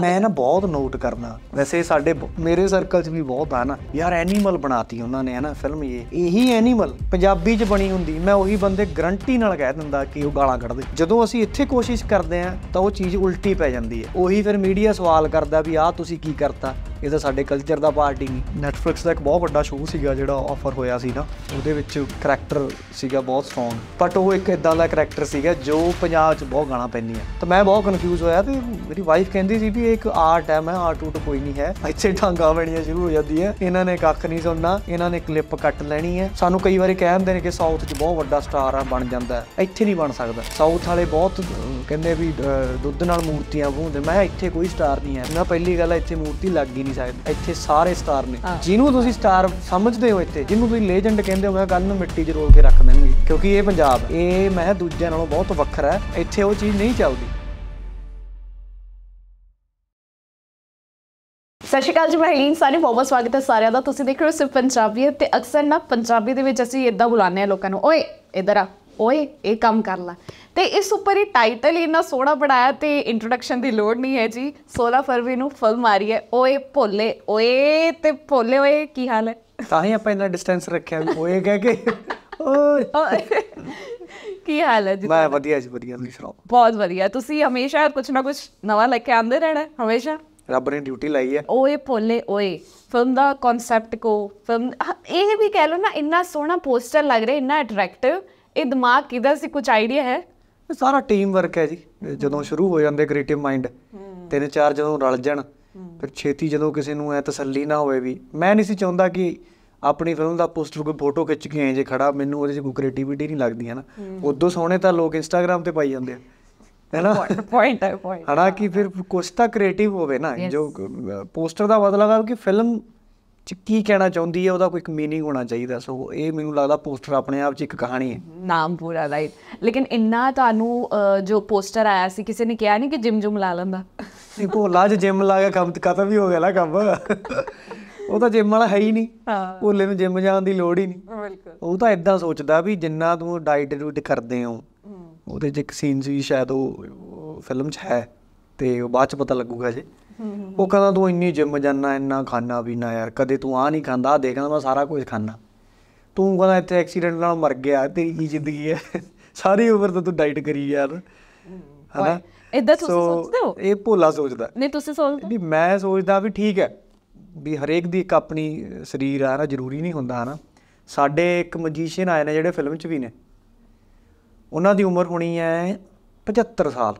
ਮੈਂ ਨਾ ਬਹੁਤ ਨੋਟ ਕਰਨਾ ਵੈਸੇ ਸਾਡੇ ਮੇਰੇ ਸਰਕਲ 'ਚ ਵੀ ਬਹੁਤ ਆ ਨਾ ਯਾਰ ਐਨੀਮਲ ਬਣਾਤੀ ਉਹਨਾਂ ਨੇ ਹਨਾ ਫਿਲਮ ਇਹ ਇਹੀ ਐਨੀਮਲ ਪੰਜਾਬੀ 'ਚ ਬਣੀ ਹੁੰਦੀ ਮੈਂ ਉਹੀ ਬੰਦੇ ਗਰੰਟੀ ਨਾਲ ਕਹਿ ਦਿੰਦਾ ਕਿ ਉਹ ਗਾਲਾਂ ਕੱਢਦੇ ਜਦੋਂ ਅਸੀਂ ਇੱਥੇ ਕੋਸ਼ਿਸ਼ ਕਰਦੇ ਆ ਤਾਂ ਉਹ ਚੀਜ਼ ਉਲਟੀ ਪੈ ਜਾਂਦੀ ਹੈ ਉਹੀ ਫਿਰ ਮੀਡੀਆ ਸਵਾਲ ਕਰਦਾ ਵੀ ਆਹ ਤੁਸੀਂ ਕੀ ਕਰਤਾ ਇਹ ਤਾਂ ਸਾਡੇ ਕਲਚਰ ਦਾ ਪਾਰਟ ਹੀ ਨਹੀਂ ਨੈਟਫਲਿਕਸ ਦਾ ਇੱਕ ਬਹੁਤ ਵੱਡਾ ਸ਼ੋਅ ਸੀਗਾ ਜਿਹੜਾ ਆਫਰ ਹੋਇਆ ਸੀ ਨਾ ਉਹਦੇ ਵਿੱਚ ਕੈਰੈਕਟਰ ਸੀਗਾ ਬਹੁਤ ਸਟਰੋਂਗ ਬਟ ਉਹ ਇੱਕ ਇਦਾਂ ਦਾ ਕੈਰੈਕਟਰ ਸੀਗਾ ਜੋ ਪੰਜਾਬ 'ਚ ਬਹੁਤ ਗਾਣਾ ਪੈਂਦੀ ਹੈ ਤਾਂ ਮੈਂ ਬਹੁਤ ਕਨਫਿਊਜ਼ ਹੋਇਆ ਤੇ ਮੇਰੀ ਵਾਈਫ ਕਹਿੰਦੀ ਸੀ ਵੀ ਇੱਕ ਆਰਟ ਹੈ ਮੈਂ ਆਰਟ ਟੂਟ ਕੋਈ ਨਹੀਂ ਹੈ ਇੱਥੇ ਢਾਂਗਾ ਬਣੀਆਂ ਸ਼ੁਰੂ ਹੋ ਜਾਂਦੀ ਹੈ ਇਹਨਾਂ ਨੇ ਕੱਖ ਨਹੀਂ ਸੁਣਨਾ ਇਹਨਾਂ ਨੇ ਕਲਿੱਪ ਕੱਟ ਲੈਣੀ ਹੈ ਸਾਨੂੰ ਕਈ ਵਾਰੀ ਕਹਿ ਹੁੰਦੇ ਨੇ ਕਿ ਸਾਊਥ 'ਚ ਬਹੁਤ ਵੱਡਾ ਸਟਾਰ ਆ ਬਣ ਜਾਂਦਾ ਇੱਥੇ ਨਹੀਂ ਬਣ ਸਕਦਾ ਸਾਊਥ ਵਾਲੇ ਬਹੁਤ ਕਹਿੰਦੇ ਵੀ ਦੁੱਧ ਨਾਲ ਮੂਰਤੀਆਂ ਬਣਾਉਂਦੇ ਮੈਂ ਇੱਥੇ ਕੋਈ ਸਟਾਰ ਨਹੀਂ ਹੈ ਮੈਂ ਪਹਿਲੀ ਗੱਲ ਇੱਥੇ ਮੂਰਤੀ ਲੱਗ ਹੀ ਨਹੀਂ ਸਕਦੀ ਇੱਥੇ ਸਾਰੇ ਸਟਾਰ ਨੇ ਜਿਹਨੂੰ ਤੁਸੀਂ ਸਟਾਰ ਸਮਝਦੇ ਹੋ ਇੱਥੇ ਜਿਹਨੂੰ ਤੁਸੀਂ ਲੈਜੈਂਡ ਕਹਿੰਦੇ ਹੋ ਮੈਂ ਗੱਲ ਨੂੰ ਮਿੱਟੀ 'ਚ ਰੋਲ ਕੇ ਰੱਖ ਦੇਣਗੇ ਕਿਉਂਕਿ ਇਹ ਪੰਜਾਬ ਇਹ ਮੈਂ ਦੂਜਿਆਂ ਨਾਲੋਂ ਬਹੁਤ ਵੱਖਰਾ ਹੈ ਇੱਥੇ ਉਹ ਚੀਜ਼ ਨਹੀਂ ਚੱਲਦੀ ਸਤਿ ਸ਼੍ਰੀ ਅਕਾਲ ਜੀ ਮਹਿਲੀਨ ਸਾਰੇ ਬਹੁਤ ਸਵਾਗਤ ਹੈ ਸਾਰਿਆਂ ਦਾ ਤੁਸੀਂ ਦੇਖ ਰਹੇ ਹੋ ਸਿਰਫ ਪੰਜਾਬੀ ਤੇ ਅਕਸਰ ਨਾ ਪੰਜਾਬੀ ਦੇ ਵਿੱਚ ਅਸੀਂ ਇਦਾਂ ਬੁਲਾਉਂਦੇ ਆ ਲੋਕਾਂ ਨੂੰ ਓਏ ਇਧਰ ਆ ਓਏ ਇਹ ਕੰਮ ਕਰ ਲੈ ਤੇ ਇਸ ਉੱਪਰ ਹੀ ਟਾਈਟਲ ਇੰਨਾ ਸੋਹਣਾ ਬਣਾਇਆ ਤੇ ਇੰਟਰੋਡਕਸ਼ਨ ਦੀ ਲੋੜ ਨਹੀਂ ਹੈ ਜੀ 16 ਫਰਵਰੀ ਨੂੰ ਫਿਲਮ ਆ ਰਹੀ ਹੈ ਓਏ ਭੋਲੇ ਓਏ ਤੇ ਭੋਲੇ ਓਏ ਕੀ ਹਾਲ ਹੈ ਤਾਂ ਹੀ ਆਪਾਂ ਇੰਨਾ ਡਿਸਟੈਂਸ ਰੱਖਿਆ ਓਏ ਕਹਿ ਕੇ ਓਏ ਕੀ ਹਾਲ ਹੈ ਜੀ ਮੈਂ ਵਧੀਆ ਜੀ ਵਧੀਆ ਤੁਸੀਂ ਸੁਣਾਓ ਬਹੁਤ ਵਧੀਆ ਤੁਸੀਂ ਹਮੇਸ਼ਾ ਕੁਝ ਨਾ ਕੁਝ ਨਵਾਂ ਲੈ ਕੇ ਆਉਂਦੇ ਰਹਿਣਾ ਹਮੇਸ਼ਾ ਰੱਬ ਨੇ ਡਿਊਟੀ ਲਾਈ ਹੈ ਓਏ ਭੋਲੇ ਓਏ ਫਿਲਮ ਦਾ ਕਨਸੈਪਟ ਕੋ ਫਿਲਮ ਇਹ ਵੀ ਕਹਿ ਲਓ ਨਾ ਇੰਨਾ ਸੋਹਣਾ ਪੋਸਟਰ ਲੱਗ ਰਿਹਾ ਇੰਨਾ ਅਟਰੈਕਟਿਵ ਇਹ ਦਿਮਾਗ ਕਿਦਾ ਸੀ ਕੁਝ ਆਈਡੀਆ ਹੈ ਸਾਰਾ ਟੀਮ ਵਰਕ ਹੈ ਜੀ ਜਦੋਂ ਸ਼ੁਰੂ ਹੋ ਜਾਂਦੇ ਕ੍ਰੀਏਟਿਵ ਮਾਈਂਡ ਤਿੰਨ ਚਾਰ ਜਦੋਂ ਰਲ ਜਾਣ ਫਿਰ ਛੇਤੀ ਜਦੋਂ ਕਿਸੇ ਨੂੰ ਐ ਤਸੱਲੀ ਨਾ ਹੋਵੇ ਵੀ ਮੈਂ ਨਹੀਂ ਸੀ ਚਾਹੁੰਦਾ ਕਿ ਆਪਣੀ ਫਿਲਮ ਦਾ ਪੋਸਟਰ ਕੋਈ ਫੋਟੋ ਖਿੱਚ ਕੇ ਐ ਜੇ ਖੜਾ ਮੈਨੂੰ ਉਹਦੇ 'ਚ ਕੋਈ ਕ੍ਰੀਏਟੀਵਿਟੀ ਨਹੀਂ ਲੱਗਦੀ ਹੈ ਨਾ ਉਦੋਂ ਸੋਹਣੇ ਤਾਂ ਲੋਕ ਇੰਸਟਾਗ੍ਰam ਤੇ ਪਾਈ ਜਾਂਦੇ ਆ ਹੈਨਾ ਪੁਆਇੰਟ ਹੈ ਪੁਆਇੰਟ ਕਿ ਫਿਰ ਕੁਝ ਤਾਂ ਕ੍ਰੀਏਟਿਵ ਹੋਵੇ ਨਾ ਜੋ ਪੋਸਟਰ ਦਾ ਮਤਲਬ ਹੈ ਕਿ ਫਿਲਮ ਚ ਕੀ ਕਹਿਣਾ ਚਾਹੁੰਦੀ ਹੈ ਉਹਦਾ ਕੋਈ ਇੱਕ मीनिंग ਹੋਣਾ ਚਾਹੀਦਾ ਸੋ ਇਹ ਮੈਨੂੰ ਲੱਗਦਾ ਪੋਸਟਰ ਆਪਣੇ ਆਪ ਚ ਇੱਕ ਕਹਾਣੀ ਹੈ ਨਾਮ ਪੂਰਾ ਰਾਈਟ ਲੇਕਿਨ ਇੰਨਾ ਤੁਹਾਨੂੰ ਜੋ ਪੋਸਟਰ ਆਇਆ ਸੀ ਕਿਸੇ ਨੇ ਕਿਹਾ ਨਹੀਂ ਕਿ ਜਿਮ ਜੁਮ ਲਾ ਲੰਦਾ ਨਹੀਂ ਭੋਲਾ ਜੇ ਜਿਮ ਲਾ ਕੇ ਕੰਮ ਖਤਮ ਵੀ ਹੋ ਗਿਆ ਨਾ ਕੰਮ ਉਹ ਤਾਂ ਜਿਮ ਵਾਲਾ ਹੈ ਹੀ ਨਹੀਂ ਹਾਂ ਭੋਲੇ ਨੂੰ ਜਿਮ ਜਾਣ ਦੀ ਲੋੜ ਹੀ ਨਹੀਂ ਬਿਲਕੁਲ ਉਹ ਤਾਂ ਇਦਾਂ ਸੋਚਦਾ ਵੀ ਜਿੰਨਾ ਤੂੰ ਡਾਈਟ ਰੂਟ ਕਰਦੇ ਹੋ ਉਹਦੇ ਚ ਇੱਕ ਸੀਨ ਸੀ ਸ਼ਾਇਦ ਉਹ ਫਿਲਮ ਚ ਹੈ ਤੇ ਉਹ ਬਾਅਦ ਚ ਪਤਾ ਲੱਗੂਗਾ ਜੇ ਉਹ ਕਹਿੰਦਾ ਤੂੰ ਇੰਨੀ ਜਿਮ ਜਾਣਾ ਇੰਨਾ ਖਾਣਾ ਪੀਣਾ ਯਾਰ ਕਦੇ ਤੂੰ ਆ ਨਹੀਂ ਖਾਂਦਾ ਦੇਖ ਦੇਖਦਾ ਮੈਂ ਸਾਰਾ ਕੁਝ ਖਾਣਾ ਤੂੰ ਕਹਿੰਦਾ ਇੱਥੇ ਐਕਸੀਡੈਂਟ ਨਾਲ ਮਰ ਗਿਆ ਤੇਰੀ ਕੀ ਜ਼ਿੰਦਗੀ ਹੈ ਸਾਰੀ ਉਮਰ ਤਾਂ ਤੂੰ ਡਾਈਟ ਕਰੀ ਯਾਰ ਹਨਾ ਇਦਾਂ ਤੁਸੀਂ ਸੋਚਦੇ ਹੋ ਇਹ ਭੋਲਾ ਸੋਚਦਾ ਨਹੀਂ ਤੁਸੀਂ ਸੋਚਦੇ ਨਹੀਂ ਮੈਂ ਸੋਚਦਾ ਵੀ ਠੀਕ ਹੈ ਵੀ ਹਰੇਕ ਦੀ ਇੱਕ ਆਪਣੀ ਸਰੀਰ ਆ ਨਾ ਜ਼ਰੂਰੀ ਨਹੀਂ ਹੁੰਦਾ ਹਨਾ ਸਾਡੇ ਇੱਕ ਮੈਜੀਸ਼ੀਅਨ ਆਏ ਨੇ ਜਿਹੜੇ ਫਿਲਮ 'ਚ ਵੀ ਨੇ ਉਹਨਾਂ ਦੀ ਉਮਰ ਹੋਣੀ ਹੈ 75 ਸਾਲ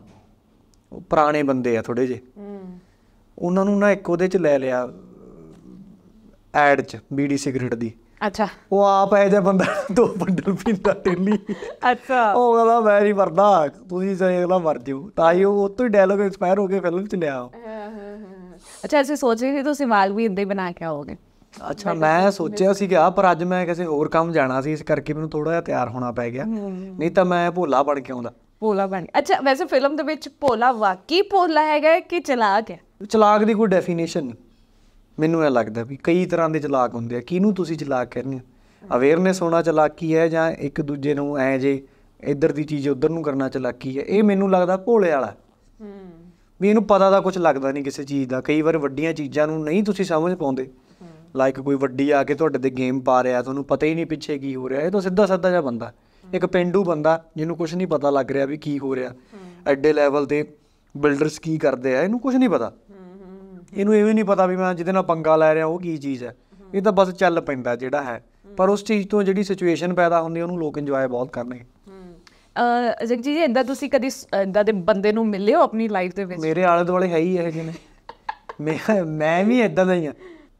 ਉਹ ਪੁਰਾਣੇ ਬੰਦੇ ਆ ਥੋੜੇ ਜੇ ਹੂੰ ਉਹਨਾਂ ਨੂੰ ਨਾ ਇੱਕ ਉਹਦੇ ਚ ਲੈ ਲਿਆ ਐਡ ਚ ਬੀੜੀ ਸਿਗਰਟ ਦੀ ਅੱਛਾ ਉਹ ਆਪ ਐ ਜਿਹਾ ਬੰਦਾ ਦੋ ਬੰਡਲ ਪੀਂਦਾ ਟੇਲੀ ਅੱਛਾ ਉਹ ਕਹਿੰਦਾ ਮੈਂ ਨਹੀਂ ਮਰਦਾ ਤੁਸੀਂ ਜੇ ਅਗਲਾ ਮਰ ਜਿਓ ਤਾਂ ਹੀ ਉਹ ਤੋਂ ਹੀ ਡਾਇਲੋਗ ਇਨਸਪਾਇਰ ਹੋ ਕੇ ਫਿਲਮ ਚ ਲਿਆ ਅੱਛਾ ਐਸੇ ਸੋਚ ਰਹੀ ਸੀ ਤੁਸੀਂ ਮਾਲਵੀ ਇੰਦੇ ਬਣਾ ਕੇ ਆਓਗੇ ਅੱਛਾ ਮੈਂ ਸੋਚਿਆ ਸੀ ਕਿ ਆ ਪਰ ਅੱਜ ਮੈਂ ਕਿਸੇ ਹੋਰ ਕੰਮ ਜਾਣਾ ਸੀ ਇਸ ਕਰਕੇ ਮੈਨੂੰ ਥੋੜਾ ਜਿਹਾ ਤਿਆਰ ਹੋਣਾ ਪੈ ਗਿਆ ਨਹੀਂ ਤਾਂ ਮੈਂ ਭੋਲਾ ਬਣ ਕੇ ਆਉਂਦਾ ਭੋਲਾ ਬਣ ਅੱਛਾ ਵੈਸੇ ਫਿਲਮ ਦੇ ਵਿੱਚ ਭੋਲਾ ਵਾਕੀ ਭੋਲਾ ਹੈਗਾ ਕਿ ਚਲਾਕ ਹੈ ਚਲਾਕ ਦੀ ਕੋਈ ਡੈਫੀਨੇਸ਼ਨ ਨਹੀਂ ਮੈਨੂੰ ਇਹ ਲੱਗਦਾ ਵੀ ਕਈ ਤਰ੍ਹਾਂ ਦੇ ਚਲਾਕ ਹੁੰਦੇ ਆ ਕਿਹਨੂੰ ਤੁਸੀਂ ਚਲਾਕ ਕਹਿੰਦੇ ਆ ਅਵੇਅਰਨੈਸ ਹੋਣਾ ਚਲਾਕੀ ਹੈ ਜਾਂ ਇੱਕ ਦੂਜੇ ਨੂੰ ਐ ਜੇ ਇੱਧਰ ਦੀ ਚੀਜ਼ ਉੱਧਰ ਨੂੰ ਕਰਨਾ ਚਲਾਕੀ ਹੈ ਇਹ ਮੈਨੂੰ ਲੱਗਦਾ ਭੋਲੇ ਵਾਲਾ ਹੂੰ ਵੀ ਇਹਨੂੰ ਪਤਾ ਦਾ ਕੁਝ ਲੱਗਦਾ ਨਹੀਂ ਕਿਸੇ ਚੀਜ਼ ਦਾ ਕਈ ਵਾਰ ਵੱਡੀਆਂ ਚੀਜ਼ਾਂ ਨੂੰ ਨਹੀਂ ਤੁਸੀਂ ਸਮਝ ਪਾਉਂਦੇ ਲਾਈਕ ਕੋਈ ਵੱਡੀ ਆ ਕੇ ਤੁਹਾਡੇ ਤੇ ਗੇਮ ਪਾ ਰਿਹਾ ਤੁਹਾਨੂੰ ਪਤਾ ਹੀ ਨਹੀਂ ਪਿੱਛੇ ਕੀ ਹੋ ਰਿਹਾ ਇਹ ਤਾਂ ਸਿੱਧਾ ਸਾਦਾ ਜਿਹਾ ਬੰਦਾ ਇੱਕ ਪਿੰਡੂ ਬੰਦਾ ਜਿਹਨੂੰ ਕੁਝ ਨਹੀਂ ਪਤਾ ਲੱਗ ਰਿਹਾ ਵੀ ਕੀ ਹੋ ਰਿਹਾ ਐਡੇ ਲੈਵਲ ਤੇ ਬਿਲਡਰਸ ਕੀ ਕਰਦੇ ਆ ਇਹਨੂੰ ਕੁਝ ਨਹੀਂ ਪਤਾ ਇਹਨੂੰ ਇਹ ਵੀ ਨਹੀਂ ਪਤਾ ਵੀ ਮੈਂ ਜਿਹਦੇ ਨਾਲ ਪੰਗਾ ਲੈ ਰਿਹਾ ਉਹ ਕੀ ਚੀਜ਼ ਹੈ ਇਹ ਤਾਂ ਬਸ ਚੱਲ ਪੈਂਦਾ ਜਿਹੜਾ ਹੈ ਪਰ ਉਸ ਚੀਜ਼ ਤੋਂ ਜਿਹੜੀ ਸਿਚੁਏਸ਼ਨ ਪੈਦਾ ਹੁੰਦੀ ਉਹਨੂੰ ਲੋਕ ਇੰਜੋਏ ਬਹੁਤ ਅ ਜਗ ਜੀ ਇਹਦਾ ਤੁਸੀਂ ਕਦੀ ਇਹਦਾ ਦੇ ਬੰਦੇ ਨੂੰ ਮਿਲਿਓ ਆਪਣੀ ਲਾਈਫ ਦੇ ਵਿੱਚ ਮੇਰੇ ਆਲੇ ਦੁਆਲੇ ਹੈ ਹੀ ਇਹ ਜਿਹਨੇ ਮੈਂ ਮੈਂ ਵੀ ਇਦਾਂ ਦਾ ਹੀ ਆ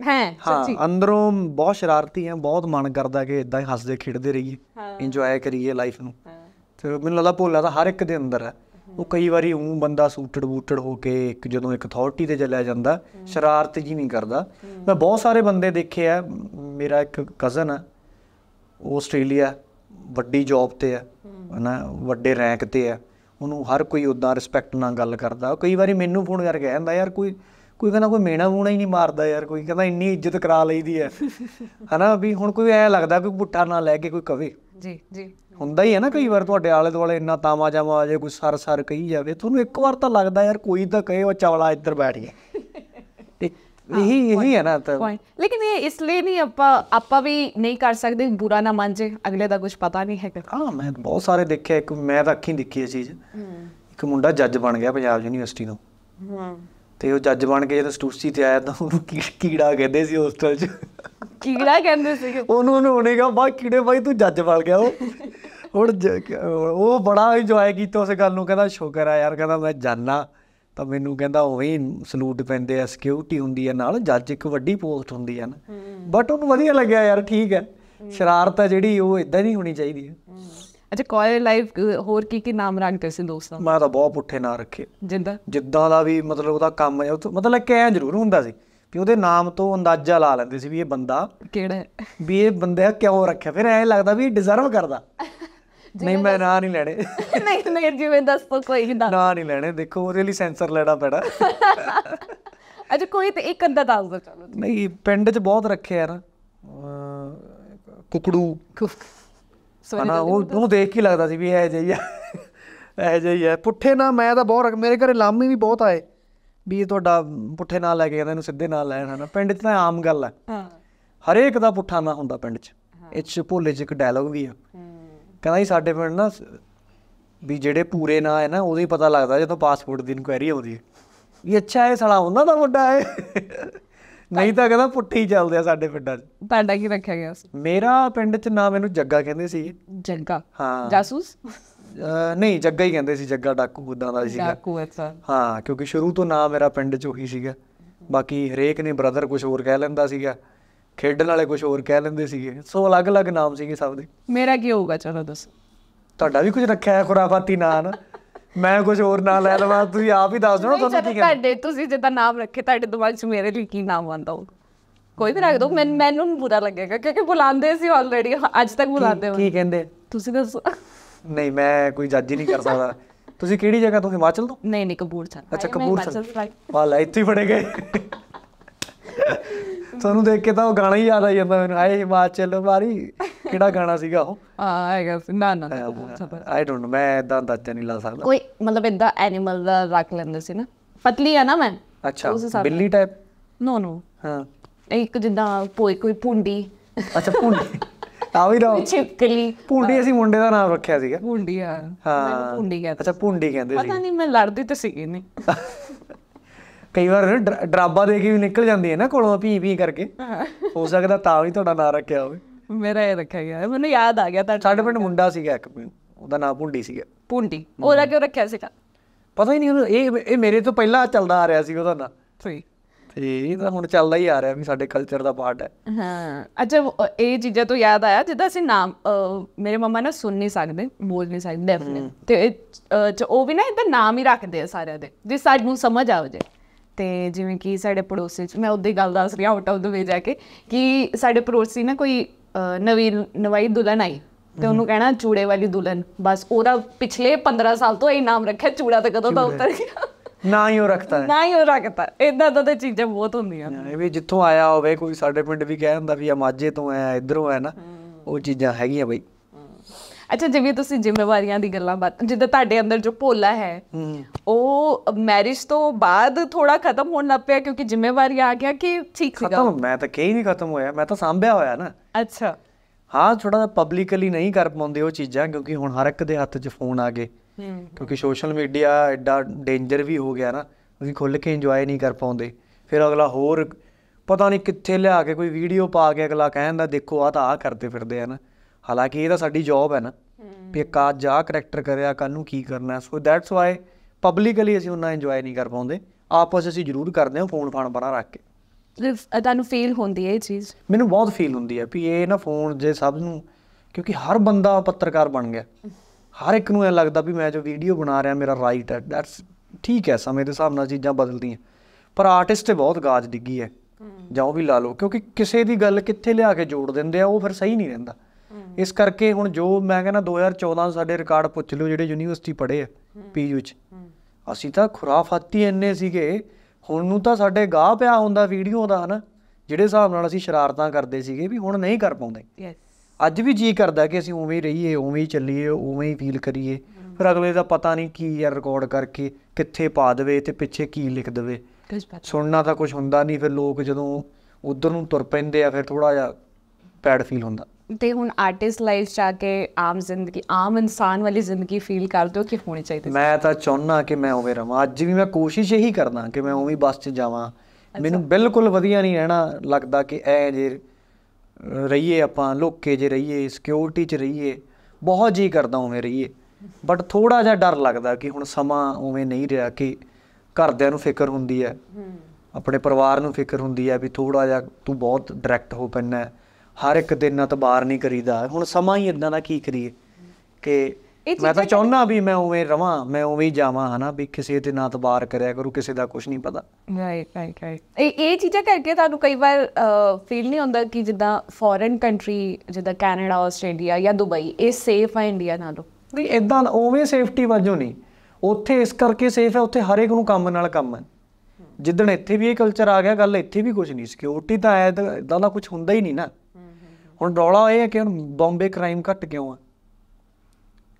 ਹਾਂ ਸੱਚੀ ਅੰਦਰੋਂ ਬਹੁਤ ਸ਼ਰਾਰਤੀ ਹਾਂ ਬਹੁਤ ਮਨ ਕਰਦਾ ਕਿ ਇਦਾਂ ਹੀ ਹੱਸਦੇ ਖੇਡਦੇ ਰਹੀਏ ਇੰਜੋਏ ਕਰੀਏ ਲਾਈਫ ਨੂੰ ਤੇ ਮੈਨੂੰ ਲੱਗਦਾ ਭੋਲਾ ਤਾਂ ਹਰ ਇੱਕ ਦੇ ਅੰਦਰ ਹੈ ਉਹ ਕਈ ਵਾਰੀ ਉਹ ਬੰਦਾ ਸੂਟਡ ਬੂਟਡ ਹੋ ਕੇ ਇੱਕ ਜਦੋਂ ਇੱਕ ਅਥਾਰਟੀ ਤੇ ਚਲਾ ਜਾਂਦਾ ਸ਼ਰਾਰਤ ਜੀ ਨਹੀਂ ਕਰਦਾ ਮੈਂ ਬਹੁਤ ਸਾਰੇ ਬੰਦੇ ਦੇਖੇ ਆ ਮੇਰਾ ਇੱਕ ਕਜ਼ਨ ਆ ਉਹ ਆਸਟ੍ਰੇਲੀਆ ਵੱਡੀ ਜੌਬ ਤੇ ਆ ਹਨਾ ਵੱਡੇ ਰੈਂਕ ਤੇ ਆ ਉਹਨੂੰ ਹਰ ਕੋਈ ਉਦਾਂ ਰਿਸਪੈਕਟ ਨਾਲ ਗੱਲ ਕਰਦਾ ਕਈ ਵਾਰੀ ਮੈਨੂੰ ਫੋਨ ਕਰਕੇ ਕਹਿੰਦਾ ਯਾਰ ਕੋਈ ਕੋਈ ਕਹਿੰਦਾ ਕੋਈ ਮੇਣਾ ਬੂਣਾ ਹੀ ਨਹੀਂ ਮਾਰਦਾ ਯਾਰ ਕੋਈ ਕਹਿੰਦਾ ਇੰਨੀ ਇੱਜ਼ਤ ਕਰਾ ਲਈਦੀ ਹੈ ਹਨਾ ਵੀ ਹੁਣ ਕੋਈ ਐ ਲੱਗਦਾ ਕੋਈ ਪੁੱਠਾ ਨਾ ਲੈ ਕੇ ਕੋਈ ਕਵੇ ਜੀ ਜੀ ਹੁੰਦਾ ਹੀ ਹੈ ਨਾ ਕਈ ਵਾਰ ਤੁਹਾਡੇ ਆਲੇ ਦੁਆਲੇ ਇੰਨਾ ਤਾਮਾ ਜਾਮਾ ਆ ਜਾਏ ਕੋਈ ਸਰ ਸਰ ਕਹੀ ਜਾਵੇ ਤੁਹਾਨੂੰ ਇੱਕ ਵਾਰ ਤਾਂ ਲੱਗਦਾ ਯਾਰ ਕੋਈ ਤਾਂ ਕਹੇ ਉਹ ਚਵਲਾ ਇੱਧਰ ਬੈਠ ਗਿਆ ਤੇ ਇਹੀ ਇਹੀ ਹੈ ਨਾ ਤਾਂ ਲੇਕਿਨ ਇਹ ਇਸ ਲਈ ਨਹੀਂ ਆਪਾਂ ਆਪਾਂ ਵੀ ਨਹੀਂ ਕਰ ਸਕਦੇ ਬੁਰਾ ਨਾ ਮੰਨ ਜੇ ਅਗਲੇ ਦਾ ਕੁਝ ਪਤਾ ਨਹੀਂ ਹੈ ਕਿ ਹਾਂ ਮੈਂ ਬਹੁਤ ਸਾਰੇ ਦੇਖਿਆ ਇੱਕ ਮੈਂ ਤਾਂ ਅੱਖੀਂ ਦੇਖੀ ਇਹ ਚੀਜ਼ ਇੱਕ ਮੁੰਡਾ ਜੱਜ ਬਣ ਗਿਆ ਪੰਜਾਬ ਯੂਨੀਵਰਸਿਟੀ ਤੋਂ ਹਾਂ ਤੇ ਉਹ ਜੱਜ ਬਣ ਕੇ ਜਦੋਂ ਸਟੂਸੀ ਤੇ ਆਇਆ ਤਾਂ ਉਹਨੂੰ ਕੀੜਾ ਕਹਿੰਦੇ ਸੀ ਹੋਸਟਲ 'ਚ ਕੀੜਾ ਕਹਿੰਦੇ ਸੀ ਉਹਨੂੰ ਉਹਨੂੰ ਉਹਨੇ ਕਿਹਾ ਬਾ ਕੀੜੇ ਬਾਈ ਤੂੰ ਜੱਜ ਬਣ ਗਿਆ ਉਹ ਹੁਣ ਉਹ ਬੜਾ ਇੰਜੋਏ ਕੀਤਾ ਉਸ ਗੱਲ ਨੂੰ ਕਹਿੰਦਾ ਸ਼ੁਕਰ ਆ ਯਾਰ ਕਹਿੰਦਾ ਮੈਂ ਜਾਣਾ ਤਾਂ ਮੈਨੂੰ ਕਹਿੰਦਾ ਉਵੇਂ ਸਲੂਟ ਪੈਂਦੇ ਆ ਸਿਕਿਉਰਿਟੀ ਹੁੰਦੀ ਆ ਨਾਲ ਜੱਜ ਇੱਕ ਵੱਡੀ ਪੋਸਟ ਹੁੰਦੀ ਆ ਨਾ ਬਟ ਉਹਨੂੰ ਵਧੀਆ ਲੱਗਿਆ ਯਾਰ ਠੀਕ ਹੈ ਸ਼ਰਾਰਤ ਆ ਜਿਹੜੀ ਉਹ ਇਦਾਂ ਨਹੀਂ ਹੋਣੀ ਚਾਹੀਦੀ ਹੈ ਅੱਛਾ ਕਾਲਜ ਲਾਈਫ ਹੋਰ ਕੀ ਕੀ ਨਾਮ ਰੱਖਦੇ ਸੀ ਦੋਸਤਾਂ ਮੈਂ ਤਾਂ ਬਹੁਤ ਪੁੱਠੇ ਨਾਮ ਰੱਖੇ ਜਿੰਦਾ ਜਿੱਦਾਂ ਦਾ ਵੀ ਮਤਲਬ ਉਹਦਾ ਕੰਮ ਹੈ ਮਤਲਬ ਕਿ ਐਂ ਜ਼ਰੂਰ ਹੁੰਦਾ ਸੀ ਕਿ ਉਹਦੇ ਨਾਮ ਤੋਂ ਅੰਦਾਜ਼ਾ ਲਾ ਲੈਂਦੇ ਸੀ ਵੀ ਇਹ ਬੰਦਾ ਕਿਹੜਾ ਹੈ ਵੀ ਇਹ ਬੰਦਾ ਕਿਉਂ ਰੱਖਿਆ ਫਿਰ ਐਂ ਲੱਗਦਾ ਵੀ ਡਿਜ਼ਰਵ ਕਰਦਾ ਨਹੀਂ ਮੈਂ ਨਾਂ ਨਹੀਂ ਲੈਣੇ ਨਹੀਂ ਨਹੀਂ ਜਿਵੇਂ ਦੱਸ ਤੋ ਕੋਈ ਨਾ ਨਾਂ ਨਹੀਂ ਲੈਣੇ ਦੇਖੋ ਉਹਦੇ ਲਈ ਸੈਂਸਰ ਲੈਣਾ ਪੈਣਾ ਅੱਛਾ ਕੋਈ ਤੇ ਇੱਕ ਅੰਦਾ ਦੱਸ ਦੋ ਚਲੋ ਨਹੀਂ ਪਿੰਡ 'ਚ ਬਹੁਤ ਰੱਖਿਆ ਯਾਰ ਕੁਕੜੂ ਹਨਾ ਉਹ ਉਹਨੂੰ ਦੇਖ ਕੇ ਲੱਗਦਾ ਸੀ ਵੀ ਇਹ ਜਿਹੀ ਆ ਇਹ ਜਿਹੀ ਆ ਪੁੱਠੇ ਨਾਲ ਮੈਂ ਤਾਂ ਬਹੁਤ ਮੇਰੇ ਘਰੇ ਲਾਮੇ ਵੀ ਬਹੁਤ ਆਏ ਵੀ ਇਹ ਤੁਹਾਡਾ ਪੁੱਠੇ ਨਾਲ ਲੈ ਕੇ ਜਾਂਦਾ ਇਹਨੂੰ ਸਿੱਧੇ ਨਾਲ ਲੈਣ ਹਨਾ ਪਿੰਡ 'ਚ ਤਾਂ ਆਮ ਗੱਲ ਹੈ ਹਾਂ ਹਰੇਕ ਦਾ ਪੁੱਠਾ ਨਾ ਹੁੰਦਾ ਪਿੰਡ 'ਚ ਇਹ 'ਚ ਭੋਲੇ 'ਚ ਇੱਕ ਡਾਇਲੌਗ ਵੀ ਆ ਕਹਿੰਦਾ ਜੀ ਸਾਡੇ ਪਿੰਡ ਨਾ ਵੀ ਜਿਹੜੇ ਪੂਰੇ ਨਾਂ ਹੈ ਨਾ ਉਹਦੇ ਹੀ ਪਤਾ ਲੱਗਦਾ ਜਦੋਂ ਪਾਸਪੋਰਟ ਦੀ ਇਨਕੁਆਇਰੀ ਆਉਂਦੀ ਹੈ ਵੀ ਅੱਛਾ ਇਹ ਸਾਲਾ ਉਹਨਾਂ ਦਾ ਮੁੰਡਾ ਹੈ ਨਹੀਂ ਤਾਂ ਕਹਿੰਦਾ ਪੁੱਠੀ ਚੱਲਦੇ ਆ ਸਾਡੇ ਪਿੰਡਾਂ 'ਚ ਤੁਹਾਡਾ ਕੀ ਰੱਖਿਆ ਗਿਆ ਸੀ ਮੇਰਾ ਪਿੰਡ 'ਚ ਨਾ ਮੈਨੂੰ ਜੱਗਾ ਕਹਿੰਦੇ ਸੀ ਜੱਗਾ ਹਾਂ ਜਾਸੂਸ ਨਹੀਂ ਜੱਗਾ ਹੀ ਕਹਿੰਦੇ ਸੀ ਜੱਗਾ ਡਾਕੂ ਉਦਾਂ ਦਾ ਸੀਗਾ ਡਾਕੂ ਅੱਛਾ ਹਾਂ ਕਿਉਂਕਿ ਸ਼ੁਰੂ ਤੋਂ ਨਾ ਮੇਰਾ ਪਿੰਡ 'ਚ ਉਹੀ ਸੀਗਾ ਬਾਕੀ ਹਰੇਕ ਨੇ ਬ੍ਰਦਰ ਕੁਝ ਹੋਰ ਕਹਿ ਲੈਂਦਾ ਸੀਗਾ ਖੇਡਣ ਵਾਲੇ ਕੁਝ ਹੋਰ ਕਹਿ ਲੈਂਦੇ ਸੀਗੇ ਸੋ ਅਲੱਗ-ਅਲੱਗ ਨਾਮ ਸੀਗੇ ਸਭ ਦੇ ਮੇਰਾ ਕੀ ਹੋਊਗਾ ਚਲੋ ਦੱਸੋ ਤੁਹਾਡਾ ਵੀ ਕੁਝ ਰੱਖਿਆ ਹੈ ਖੁਰਾਫਾਤੀ ਨਾਂ ਨਾ ਮੈਂ ਕੁਝ ਹੋਰ ਨਾਂ ਲੈ ਲਵਾਂ ਤੁਸੀਂ ਆਪ ਹੀ ਦੱਸ ਦਿਓ ਨਾ ਤੁਹਾਨੂੰ ਕੀ ਕਹਿੰਦੇ ਤੁਹਾਡੇ ਤੁਸੀਂ ਜਿੱਦਾਂ ਨਾਮ ਰੱਖੇ ਤੁਹਾਡੇ ਦਿਮਾਗ 'ਚ ਮੇਰੇ ਲਈ ਕੀ ਨਾਮ ਆਉਂਦਾ ਹੋਊ ਕੋਈ ਵੀ ਰੱਖ ਦੋ ਮੈਂ ਮੈਨੂੰ ਬੁਰਾ ਲੱਗੇਗਾ ਕਿਉਂਕਿ ਬੁਲਾਉਂਦੇ ਸੀ ਆਲਰੇਡੀ ਅੱਜ ਤੱਕ ਬੁਲਾਉਂਦੇ ਹੋ ਕੀ ਕਹਿੰਦੇ ਤੁਸੀਂ ਦੱਸੋ ਨਹੀਂ ਮੈਂ ਕੋਈ ਜੱਜ ਹੀ ਨਹੀਂ ਕਰ ਸਕਦਾ ਤੁਸੀਂ ਕਿਹੜੀ ਜਗ੍ਹਾ ਤੋਂ ਹਿਮਾਚਲ ਤੋਂ ਨਹੀਂ ਨਹੀਂ ਕਪੂਰਥਲਾ ਅੱਛਾ ਕਪੂਰਥਲਾ ਵਾਹ ਲੈ ਇੱਥੇ ਹੀ ਫੜੇ ਗਏ ਤੁਹਾਨੂੰ ਦੇਖ ਕੇ ਤਾਂ ਉਹ ਗਾਣਾ ਹੀ ਯਾਦ ਆ ਜਾਂਦਾ ਮੈਨੂੰ ਆਏ ਹਿਮਾਚਲ ਵਾਰੀ ਕਿਹੜਾ ਗਾਣਾ ਸੀਗਾ ਉਹ ਹਾਂ ਆਏਗਾ ਨਾ ਨਾ ਆਈ ਡੋਨਟ ਨੋ ਮੈਂ ਇਦਾਂ ਦਾ ਚਾ ਨਹੀਂ ਲਾ ਸਕਦਾ ਕੋਈ ਮਤਲਬ ਇਦਾਂ ਐਨੀਮਲ ਦਾ ਰੱਖ ਲੈਂਦੇ ਸੀ ਨਾ ਪਤਲੀ ਆ ਨਾ ਮੈਂ ਅੱਛਾ ਬਿੱਲੀ ਟਾਈਪ ਨੋ ਨੋ ਹਾਂ ਇੱਕ ਜਿੱਦਾਂ ਕੋਈ ਕੋਈ ਪੁੰਡੀ ਅੱਛਾ ਪੁੰਡੀ ਆ ਵੀ ਰੋ ਚਿਪਕਲੀ ਪੁੰਡੀ ਅਸੀਂ ਮੁੰਡੇ ਦਾ ਨਾਮ ਰੱਖਿਆ ਸੀਗਾ ਪੁੰਡੀ ਆ ਹਾਂ ਪੁੰਡੀ ਕਹਿੰਦੇ ਅੱਛਾ ਪੁੰਡੀ ਕਹਿੰਦੇ ਸੀ ਪਤਾ ਨਹੀਂ ਮੈਂ ਲੜਦੀ ਤਾਂ ਸੀਗੀ ਨਹੀਂ ਕਈ ਵਾਰ ਡਰਾਬਾ ਦੇ ਕੇ ਵੀ ਨਿਕਲ ਜਾਂਦੀ ਹੈ ਨਾ ਕੋਲੋਂ ਪੀ ਪੀ ਕਰਕੇ ਹੋ ਸਕਦਾ ਤਾਂ ਵੀ ਤੁਹਾਡਾ ਨਾਂ ਰੱਖਿਆ ਹੋਵੇ ਮੇਰਾ ਇਹ ਰੱਖਿਆ ਗਿਆ ਮੈਨੂੰ ਯਾਦ ਆ ਗਿਆ ਤਾਂ ਸਾਡੇ ਪਿੰਡ ਮੁੰਡਾ ਸੀਗਾ ਇੱਕ ਉਹਦਾ ਨਾਂ ਪੁੰਡੀ ਸੀਗਾ ਪੁੰਡੀ ਉਹਦਾ ਕਿਉਂ ਰੱਖਿਆ ਸੀਗਾ ਪਤਾ ਹੀ ਨਹੀਂ ਇਹ ਇਹ ਮੇਰੇ ਤੋਂ ਪਹਿਲਾਂ ਚੱਲਦਾ ਆ ਰਿਹਾ ਸੀ ਉਹਦਾ ਨਾਂ ਸਹੀ ਤੇ ਇਹ ਤਾਂ ਹੁਣ ਚੱਲਦਾ ਹੀ ਆ ਰਿਹਾ ਵੀ ਸਾਡੇ ਕਲਚਰ ਦਾ ਪਾਰਟ ਹੈ ਹਾਂ ਅੱਛਾ ਇਹ ਚੀਜ਼ਾਂ ਤੋਂ ਯਾਦ ਆਇਆ ਜਿੱਦਾਂ ਅਸੀਂ ਨਾਮ ਮੇਰੇ ਮਮਾ ਨਾ ਸੁਣ ਨਹੀਂ ਸਕਦੇ ਬੋਲ ਨਹੀਂ ਸਕਦੇ ਡੈਫਨਿਟ ਤੇ ਉਹ ਵੀ ਨਾ ਇਹਦਾ ਨਾਮ ਹੀ ਰੱਖਦੇ ਆ ਸਾਰਿਆਂ ਦੇ ਜਿਸ ਸਾਡ ਨੂੰ ਸਮਝ ਆਵੇ ਜਾਵੇ ਤੇ ਜਿਵੇਂ ਕਿ ਸਾਡੇ ਪੜੋਸੀ ਚ ਮੈਂ ਉਹਦੇ ਗੱਲ ਦੱਸ ਰਹੀ ਹਾਂ ਆਊਟ ਆਫ ਦ ਵੇ ਜਾ ਕੇ ਕਿ ਸਾਡੇ ਪੜੋਸੀ ਨਾ ਕੋਈ ਨਵੀਂ ਨਵਾਈ ਦੁਲਨ ਆਈ ਤੇ ਉਹਨੂੰ ਕਹਿਣਾ ਚੂੜੇ ਵਾਲੀ ਦੁਲਹਨ ਬਸ ਉਹਦਾ ਪਿਛਲੇ 15 ਸਾਲ ਤੋਂ ਇਹ ਨਾਮ ਰੱਖਿਆ ਚੂੜਾ ਤਾਂ ਕਦੋਂ ਦਾ ਉਤਰ ਗਿਆ ਨਾ ਹੀ ਉਹ ਰੱਖਦਾ ਨਾ ਹੀ ਉਹ ਰੱਖਦਾ ਇਦਾਂ ਦਾ ਤੇ ਚੀਜ਼ਾਂ ਬਹੁਤ ਹੁੰਦੀਆਂ ਨੇ ਵੀ ਜਿੱਥੋਂ ਆਇਆ ਹੋਵੇ ਕੋਈ ਸਾਡੇ ਪਿੰਡ ਵੀ ਕਹਿ ਹੁੰਦਾ ਵੀ ਆ ਮਾਝੇ ਤੋਂ ਆਇਆ ਇਧਰੋਂ ਆਇਆ ਨਾ ਉਹ ਚੀਜ਼ਾਂ ਹੈਗੀਆਂ ਬਈ ਅੱਛਾ ਜਿਵੇਂ ਤੁਸੀਂ ਜ਼ਿੰਮੇਵਾਰੀਆਂ ਦੀ ਗੱਲਾਂ ਬਾਤ ਜਿੱਦਾਂ ਤੁਹਾਡੇ ਅੰਦਰ ਜੋ ਭੋਲਾ ਹੈ ਉਹ ਮੈਰਿਜ ਤੋਂ ਬਾਅਦ ਥੋੜਾ ਖਤਮ ਹੋਣ ਲੱਗ ਪਿਆ ਕਿਉਂਕਿ ਜ਼ਿੰਮੇਵਾਰੀ ਆ ਗਿਆ ਕਿ ਠੀਕ ਸੀਗਾ ਖਤਮ ਮੈਂ ਤਾਂ ਕਹੀ ਨਹੀਂ ਖਤਮ ਹੋਇਆ ਮੈਂ ਤਾਂ ਸਾਂਭਿਆ ਹੋਇਆ ਨਾ ਅੱਛਾ ਹਾਂ ਥੋੜਾ ਜਿਹਾ ਪਬਲਿਕਲੀ ਨਹੀਂ ਕਰ ਪਾਉਂਦੇ ਉਹ ਚੀਜ਼ਾਂ ਕਿਉਂਕਿ ਹੁਣ ਹਰ ਇੱਕ ਦੇ ਹੱਥ 'ਚ ਫੋਨ ਆ ਗਏ ਕਿਉਂਕਿ ਸੋਸ਼ਲ ਮੀਡੀਆ ਐਡਾ ਡੇਂਜਰ ਵੀ ਹੋ ਗਿਆ ਨਾ ਤੁਸੀਂ ਖੁੱਲ ਕੇ ਇੰਜੋਏ ਨਹੀਂ ਕਰ ਪਾਉਂਦੇ ਫਿਰ ਅਗਲਾ ਹੋਰ ਪਤਾ ਨਹੀਂ ਕਿੱਥੇ ਲਿਆ ਕੇ ਕੋਈ ਵੀਡੀਓ ਪਾ ਕੇ ਅਗਲਾ ਕਹਿੰਦਾ ਦੇਖੋ ਆ ਤਾਂ ਆ ਕਰਦੇ ਫਿਰਦੇ ਆ ਨਾ ਹਾਲਾਂਕਿ ਇਹ ਤਾਂ ਸਾਡੀ ਜੌਬ ਹੈ ਨਾ ਵੀ ਕਾ ਜਾ ਕਰੈਕਟਰ ਕਰਿਆ ਕੱਲ ਨੂੰ ਕੀ ਕਰਨਾ ਸੋ ਦੈਟਸ ਵਾਈ ਪਬਲਿਕਲੀ ਅਸੀਂ ਉਹਨਾਂ ਇੰਜੋਏ ਨਹੀਂ ਕਰ ਪਾਉਂਦੇ ਆਪਸ ਅਸੀਂ ਜ਼ਰੂਰ ਕਰਦੇ ਹਾਂ ਫੋਨ ਫਾਨ ਬਣਾ ਰੱਖ ਕੇ ਤੁਹਾਨੂੰ ਫੀਲ ਹੁੰਦੀ ਹੈ ਇਹ ਚੀਜ਼ ਮੈਨੂੰ ਬਹੁਤ ਫੀਲ ਹੁੰਦੀ ਹੈ ਵੀ ਇਹ ਨਾ ਫੋਨ ਜੇ ਸਭ ਨੂੰ ਕਿਉਂਕਿ ਹਰ ਬੰਦਾ ਪੱਤਰਕਾਰ ਬਣ ਗਿਆ ਹਰ ਇੱਕ ਨੂੰ ਇਹ ਲੱਗਦਾ ਵੀ ਮੈਂ ਜੋ ਵੀਡੀਓ ਬਣਾ ਰਿਹਾ ਮੇਰਾ ਰਾਈਟ ਹੈ ਦੈਟਸ ਠੀਕ ਹੈ ਸਮੇਂ ਦੇ ਹਿਸਾਬ ਨਾਲ ਚੀਜ਼ਾਂ ਬਦਲਦੀਆਂ ਪਰ ਆਰਟਿਸਟ ਤੇ ਬਹੁਤ ਗਾਜ ਡਿੱਗੀ ਹੈ ਜਾਂ ਉਹ ਵੀ ਲਾ ਲਓ ਕਿਉਂਕਿ ਕਿਸੇ ਦੀ ਗੱਲ ਕਿੱਥੇ ਲਿਆ ਕੇ ਜੋੜ ਦਿੰਦੇ ਆ ਉਹ ਫਿਰ ਸਹੀ ਨਹੀਂ ਰਹਿੰਦਾ ਇਸ ਕਰਕੇ ਹੁਣ ਜੋ ਮੈਂ ਕਹਿੰਦਾ 2014 ਸਾਡੇ ਰਿਕਾਰਡ ਪੁੱਛ ਲਿਓ ਜਿਹੜੇ ਯੂਨੀਵਰਸਿਟੀ ਪੜ੍ਹੇ ਆ ਪੀਯੂ ਚ ਅਸੀਂ ਤਾਂ ਖੁਰਾਫਾਤੀ ਐਨੇ ਸੀਗੇ ਹੁਣ ਨੂੰ ਤਾਂ ਸਾਡੇ ਗਾਹ ਪਿਆ ਹੁੰਦਾ ਵੀਡੀਓ ਦਾ ਹਨਾ ਜਿਹੜੇ ਹਿਸਾਬ ਨਾਲ ਅਸੀਂ ਸ਼ਰਾਰਤਾਂ ਕਰਦੇ ਸੀਗੇ ਵੀ ਹੁਣ ਨਹੀਂ ਕਰ ਪਾਉਂਦੇ ਯੈਸ ਅੱਜ ਵੀ ਜੀ ਕਰਦਾ ਕਿ ਅਸੀਂ ਉਵੇਂ ਹੀ ਰਹੀਏ ਉਵੇਂ ਹੀ ਚੱਲੀਏ ਉਵੇਂ ਹੀ ਫੀਲ ਕਰੀਏ ਫਿਰ ਅਗਲੇ ਦਾ ਪਤਾ ਨਹੀਂ ਕੀ ਯਾਰ ਰਿਕਾਰਡ ਕਰਕੇ ਕਿੱਥੇ ਪਾ ਦੇਵੇ ਤੇ ਪਿੱਛੇ ਕੀ ਲਿਖ ਦੇਵੇ ਸੁਣਨਾ ਤਾਂ ਕੁਝ ਹੁੰਦਾ ਨਹੀਂ ਫਿਰ ਲੋਕ ਜਦੋਂ ਉਧਰ ਨੂੰ ਤੁਰ ਪੈਂਦੇ ਆ ਫਿਰ ਥੋੜਾ ਜਿਹਾ ਪੈਡ ਫੀਲ ਹੁੰਦਾ ਤੇ ਹੁਣ ਆਰਟਿਸਟ ਲਾਈਫ ਚ ਆ ਕੇ ਆਮ ਜ਼ਿੰਦਗੀ ਆਮ ਇਨਸਾਨ ਵਾਲੀ ਜ਼ਿੰਦਗੀ ਫੀਲ ਕਰਦੇ ਹੋ ਕਿ ਹੋਣੀ ਚਾਹੀਦੀ ਮੈਂ ਤਾਂ ਚਾਹੁੰਨਾ ਕਿ ਮੈਂ ਉਵੇਂ ਰਵਾਂ ਅੱਜ ਵੀ ਮੈਂ ਕੋਸ਼ਿਸ਼ ਇਹੀ ਕਰਦਾ ਕਿ ਮੈਂ ਉਵੇਂ ਬਸ 'ਚ ਜਾਵਾਂ ਮੈਨੂੰ ਬਿਲਕੁਲ ਵਧੀਆ ਨਹੀਂ ਰਹਿਣਾ ਲੱਗਦਾ ਕਿ ਐ ਜੇ ਰਹੀਏ ਆਪਾਂ ਲੋਕੇ ਜੇ ਰਹੀਏ ਸਿਕਿਉਰਿਟੀ 'ਚ ਰਹੀਏ ਬਹੁਤ ਜੀ ਕਰਦਾ ਉਵੇਂ ਰਹੀਏ ਬਟ ਥੋੜਾ ਜਿਹਾ ਡਰ ਲੱਗਦਾ ਕਿ ਹੁਣ ਸਮਾਂ ਉਵੇਂ ਨਹੀਂ ਰਿਹਾ ਕਿ ਘਰਦਿਆਂ ਨੂੰ ਫਿਕਰ ਹੁੰਦੀ ਹੈ ਆਪਣੇ ਪਰਿਵਾਰ ਨੂੰ ਫਿਕਰ ਹੁੰਦੀ ਹੈ ਵੀ ਥੋੜਾ ਜਿਹਾ ਤੂੰ ਬਹੁਤ ਡਾਇਰੈਕਟ ਹੋ ਪੈਣਾ ਹੈ ਹਰ ਇੱਕ ਦਿਨ ਅਤਬਾਰ ਨਹੀਂ ਕਰੀਦਾ ਹੁਣ ਸਮਾਂ ਹੀ ਇਦਾਂ ਦਾ ਕੀ ਕਰੀਏ ਕਿ ਮੈਂ ਤਾਂ ਚਾਹੁੰਨਾ ਵੀ ਮੈਂ ਉਵੇਂ ਰਵਾਂ ਮੈਂ ਉਵੇਂ ਹੀ ਜਾਵਾਂ ਹਨਾ ਵੀ ਕਿਸੇ ਤੇ ਨਾ ਤਬਾਰ ਕਰਿਆ ਕਰੂ ਕਿਸੇ ਦਾ ਕੁਝ ਨਹੀਂ ਪਤਾ ਰਾਈਟ ਰਾਈਟ ਰਾਈਟ ਇਹ ਇਹ ਚੀਜ਼ਾਂ ਕਰਕੇ ਤੁਹਾਨੂੰ ਕਈ ਵਾਰ ਫੀਲ ਨਹੀਂ ਹੁੰਦਾ ਕਿ ਜਿੱਦਾਂ ਫੋਰਨ ਕੰਟਰੀ ਜਿੱਦਾਂ ਕੈਨੇਡਾ ਆਸਟ੍ਰੇਲੀਆ ਜਾਂ ਦੁਬਈ ਇਹ ਸੇਫ ਹੈ ਇੰਡੀਆ ਨਾਲੋਂ ਨਹੀਂ ਇਦਾਂ ਉਵੇਂ ਸੇਫਟੀ ਵਜੋਂ ਨਹੀਂ ਉੱਥੇ ਇਸ ਕਰਕੇ ਸੇਫ ਹੈ ਉੱਥੇ ਹਰੇਕ ਨੂੰ ਕੰਮ ਨਾਲ ਕੰਮ ਹੈ ਜਿੱਦਣ ਇੱਥੇ ਵੀ ਇਹ ਕਲਚਰ ਆ ਗਿਆ ਗੱਲ ਇੱਥੇ ਵੀ ਕੁਝ ਨਹੀਂ ਸਿਕਿਉਰਿਟੀ ਤਾਂ ਐ ਇਦਾਂ ਦਾ ਕੁਝ ਹੁੰਦਾ ਹੀ ਨਹੀਂ ਨਾ ਹੁਣ ਰੌਲਾ ਇਹ ਹੈ ਕਿ ਹੁਣ ਬੰਬੇ ਕ੍ਰਾਈਮ ਘਟ ਕਿਉਂ ਆ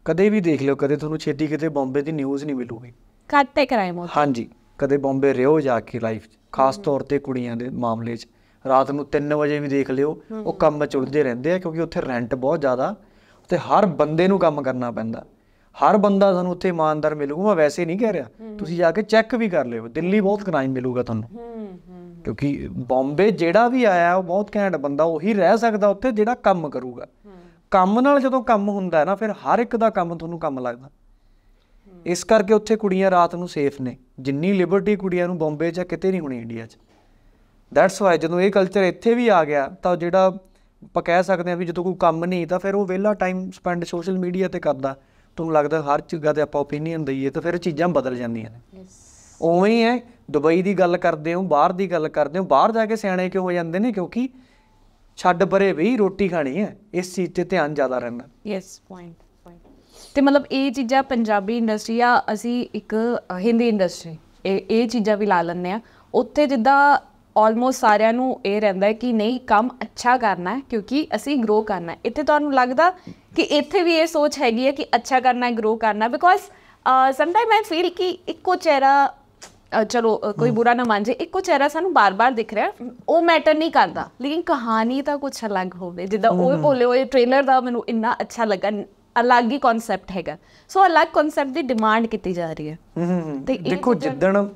ਕਦੇ ਵੀ ਦੇਖ ਲਿਓ ਕਦੇ ਤੁਹਾਨੂੰ ਛੇਤੀ ਕਿਤੇ ਬੰਬੇ ਦੀ ਨਿਊਜ਼ ਨਹੀਂ ਮਿਲੂਗੀ ਘੱਟ ਕ੍ਰਾਈਮ ਹੋ ਹਾਂਜੀ ਕਦੇ ਬੰਬੇ ਰਿਓ ਜਾ ਕੇ ਲਾਈਫ ਖਾਸ ਤੌਰ ਤੇ ਕੁੜੀਆਂ ਦੇ ਮਾਮਲੇ 'ਚ ਰਾਤ ਨੂੰ 3 ਵਜੇ ਵੀ ਦੇਖ ਲਿਓ ਉਹ ਕੰਮ 'ਚ ਰਹਿੰਦੇ ਆ ਕਿਉਂਕਿ ਉੱਥੇ ਰੈਂਟ ਬਹੁਤ ਜ਼ਿਆਦਾ ਤੇ ਹਰ ਬੰਦੇ ਨੂੰ ਕੰਮ ਕਰਨਾ ਪੈਂਦਾ ਹਰ ਬੰਦਾ ਤੁਹਾਨੂੰ ਉੱਥੇ ਇਮਾਨਦਾਰ ਮਿਲੂਗਾ ਮੈਂ ਵੈਸੇ ਨਹੀਂ ਕਹਿ ਰਿਹਾ ਤੁਸੀਂ ਜਾ ਕੇ ਚੈੱਕ ਵੀ ਕਰ ਲਿਓ ਦਿੱਲੀ ਬਹੁਤ ਕ੍ਰਾਈਮ ਮਿਲੂਗਾ ਤੁਹਾਨੂੰ ਕਿਉਂਕਿ ਬੰਬੇ ਜਿਹੜਾ ਵੀ ਆਇਆ ਉਹ ਬਹੁਤ ਘੈਂਟ ਬੰਦਾ ਉਹੀ ਰਹਿ ਸਕਦਾ ਉੱਥੇ ਜਿਹੜਾ ਕੰਮ ਕਰੂਗਾ ਕੰਮ ਨਾਲ ਜਦੋਂ ਕੰਮ ਹੁੰਦਾ ਹੈ ਨਾ ਫਿਰ ਹਰ ਇੱਕ ਦਾ ਕੰਮ ਤੁਹਾਨੂੰ ਕੰਮ ਲੱਗਦਾ ਇਸ ਕਰਕੇ ਉੱਥੇ ਕੁੜੀਆਂ ਰਾਤ ਨੂੰ ਸੇਫ ਨੇ ਜਿੰਨੀ ਲਿਬਰਟੀ ਕੁੜੀਆਂ ਨੂੰ ਬੰਬੇ 'ਚ ਕਿਤੇ ਨਹੀਂ ਹੋਣੀ ਇੰਡੀਆ 'ਚ ਦੈਟਸ ਵਾਈ ਜਦੋਂ ਇਹ ਕਲਚਰ ਇੱਥੇ ਵੀ ਆ ਗਿਆ ਤਾਂ ਜਿਹੜਾ ਆਪਾਂ ਕਹਿ ਸਕਦੇ ਆ ਵੀ ਜਦੋਂ ਕੋਈ ਕੰਮ ਨਹੀਂ ਤਾਂ ਫਿਰ ਉਹ ਵਿਹਲਾ ਟਾਈਮ ਸਪੈਂਡ ਸੋਸ਼ਲ ਮੀਡੀਆ ਤੇ ਕਰਦਾ ਤੁਹਾਨੂੰ ਲੱਗਦਾ ਹਰ ਜਗ੍ਹਾ ਤੇ ਆਪਾਂ ਓਪੀਨੀਅਨ ਦਈਏ ਤਾਂ ਫਿਰ ਚੀਜ਼ਾਂ ਬਦਲ ਜਾਂਦੀਆਂ ਨੇ ਉਵੇਂ ਹੀ ਹੈ ਦੁਬਈ ਦੀ ਗੱਲ ਕਰਦੇ ਹੋ ਬਾਹਰ ਦੀ ਗੱਲ ਕਰਦੇ ਹੋ ਬਾਹਰ ਜਾ ਕੇ ਸਿਆਣੇ ਕਿਉਂ ਹੋ ਜਾਂਦੇ ਨੇ ਕਿਉਂਕਿ ਛੱਡ ਪਰੇ ਵੀ ਰੋਟੀ ਖਾਣੀ ਹੈ ਇਸ ਚੀਜ਼ ਤੇ ਧਿਆਨ ਜ਼ਿਆਦਾ ਰਹਿੰਦਾ ਯੈਸ ਪੁਆਇੰਟ ਤੇ ਮਤਲਬ ਇਹ ਚੀਜ਼ਾਂ ਪੰਜਾਬੀ ਇੰਡਸਟਰੀ ਆ ਅਸੀਂ ਇੱਕ ਹਿੰਦੀ ਇੰਡਸਟਰੀ ਇਹ ਇਹ ਚੀਜ਼ਾਂ ਵੀ ਲਾ ਲੈਂਦੇ ਆ ਉੱਥੇ ਜਿੱਦਾਂ ਆਲਮੋਸਟ ਸਾਰਿਆਂ ਨੂੰ ਇਹ ਰਹਿੰਦਾ ਹੈ ਕਿ ਨਹੀਂ ਕੰਮ ਅੱਛਾ ਕਰਨਾ ਹੈ ਕਿਉਂਕਿ ਅਸੀਂ ਗਰੋ ਕਰਨਾ ਹੈ ਇੱਥੇ ਤੁਹਾਨੂੰ ਲੱਗਦਾ ਕਿ ਇੱਥੇ ਵੀ ਇਹ ਸੋਚ ਹੈਗੀ ਹੈ ਕਿ ਅੱਛਾ ਕਰਨਾ ਹੈ ਗਰੋ ਕਰਨਾ ਬਿਕੋਜ਼ ਸਮਟਾਈਮ ਆਈ ਫੀਲ ਕਿ ਇੱਕੋ ਚਿਹਰਾ ਚਲੋ ਕੋਈ ਬੁਰਾ ਨਾ ਮੰਨ ਜੇ ਇੱਕੋ ਚਿਹਰਾ ਸਾਨੂੰ ਬਾਰ-ਬਾਰ ਦਿਖ ਰਿਹਾ ਉਹ ਮੈਟਰ ਨਹੀਂ ਕਰਦਾ ਲੇਕਿਨ ਕਹਾਣੀ ਤਾਂ ਕੁਝ ਅਲੱਗ ਹੋਵੇ ਜਿੱਦਾਂ ਉਹ ਭੋਲੇ ਹੋਏ ਟ੍ਰੇਲਰ ਦਾ ਮੈਨੂੰ ਇੰਨਾ ਅੱਛਾ ਲੱਗਾ ਅਲੱਗ ਹੀ ਕਨਸੈਪਟ ਹੈਗਾ ਸੋ ਅਲੱਗ ਕਨਸੈਪਟ ਦੀ ਡਿਮਾਂਡ ਕੀਤੀ ਜਾ ਰਹੀ ਹੈ ਤੇ ਦੇਖੋ ਜਿੱਦਣ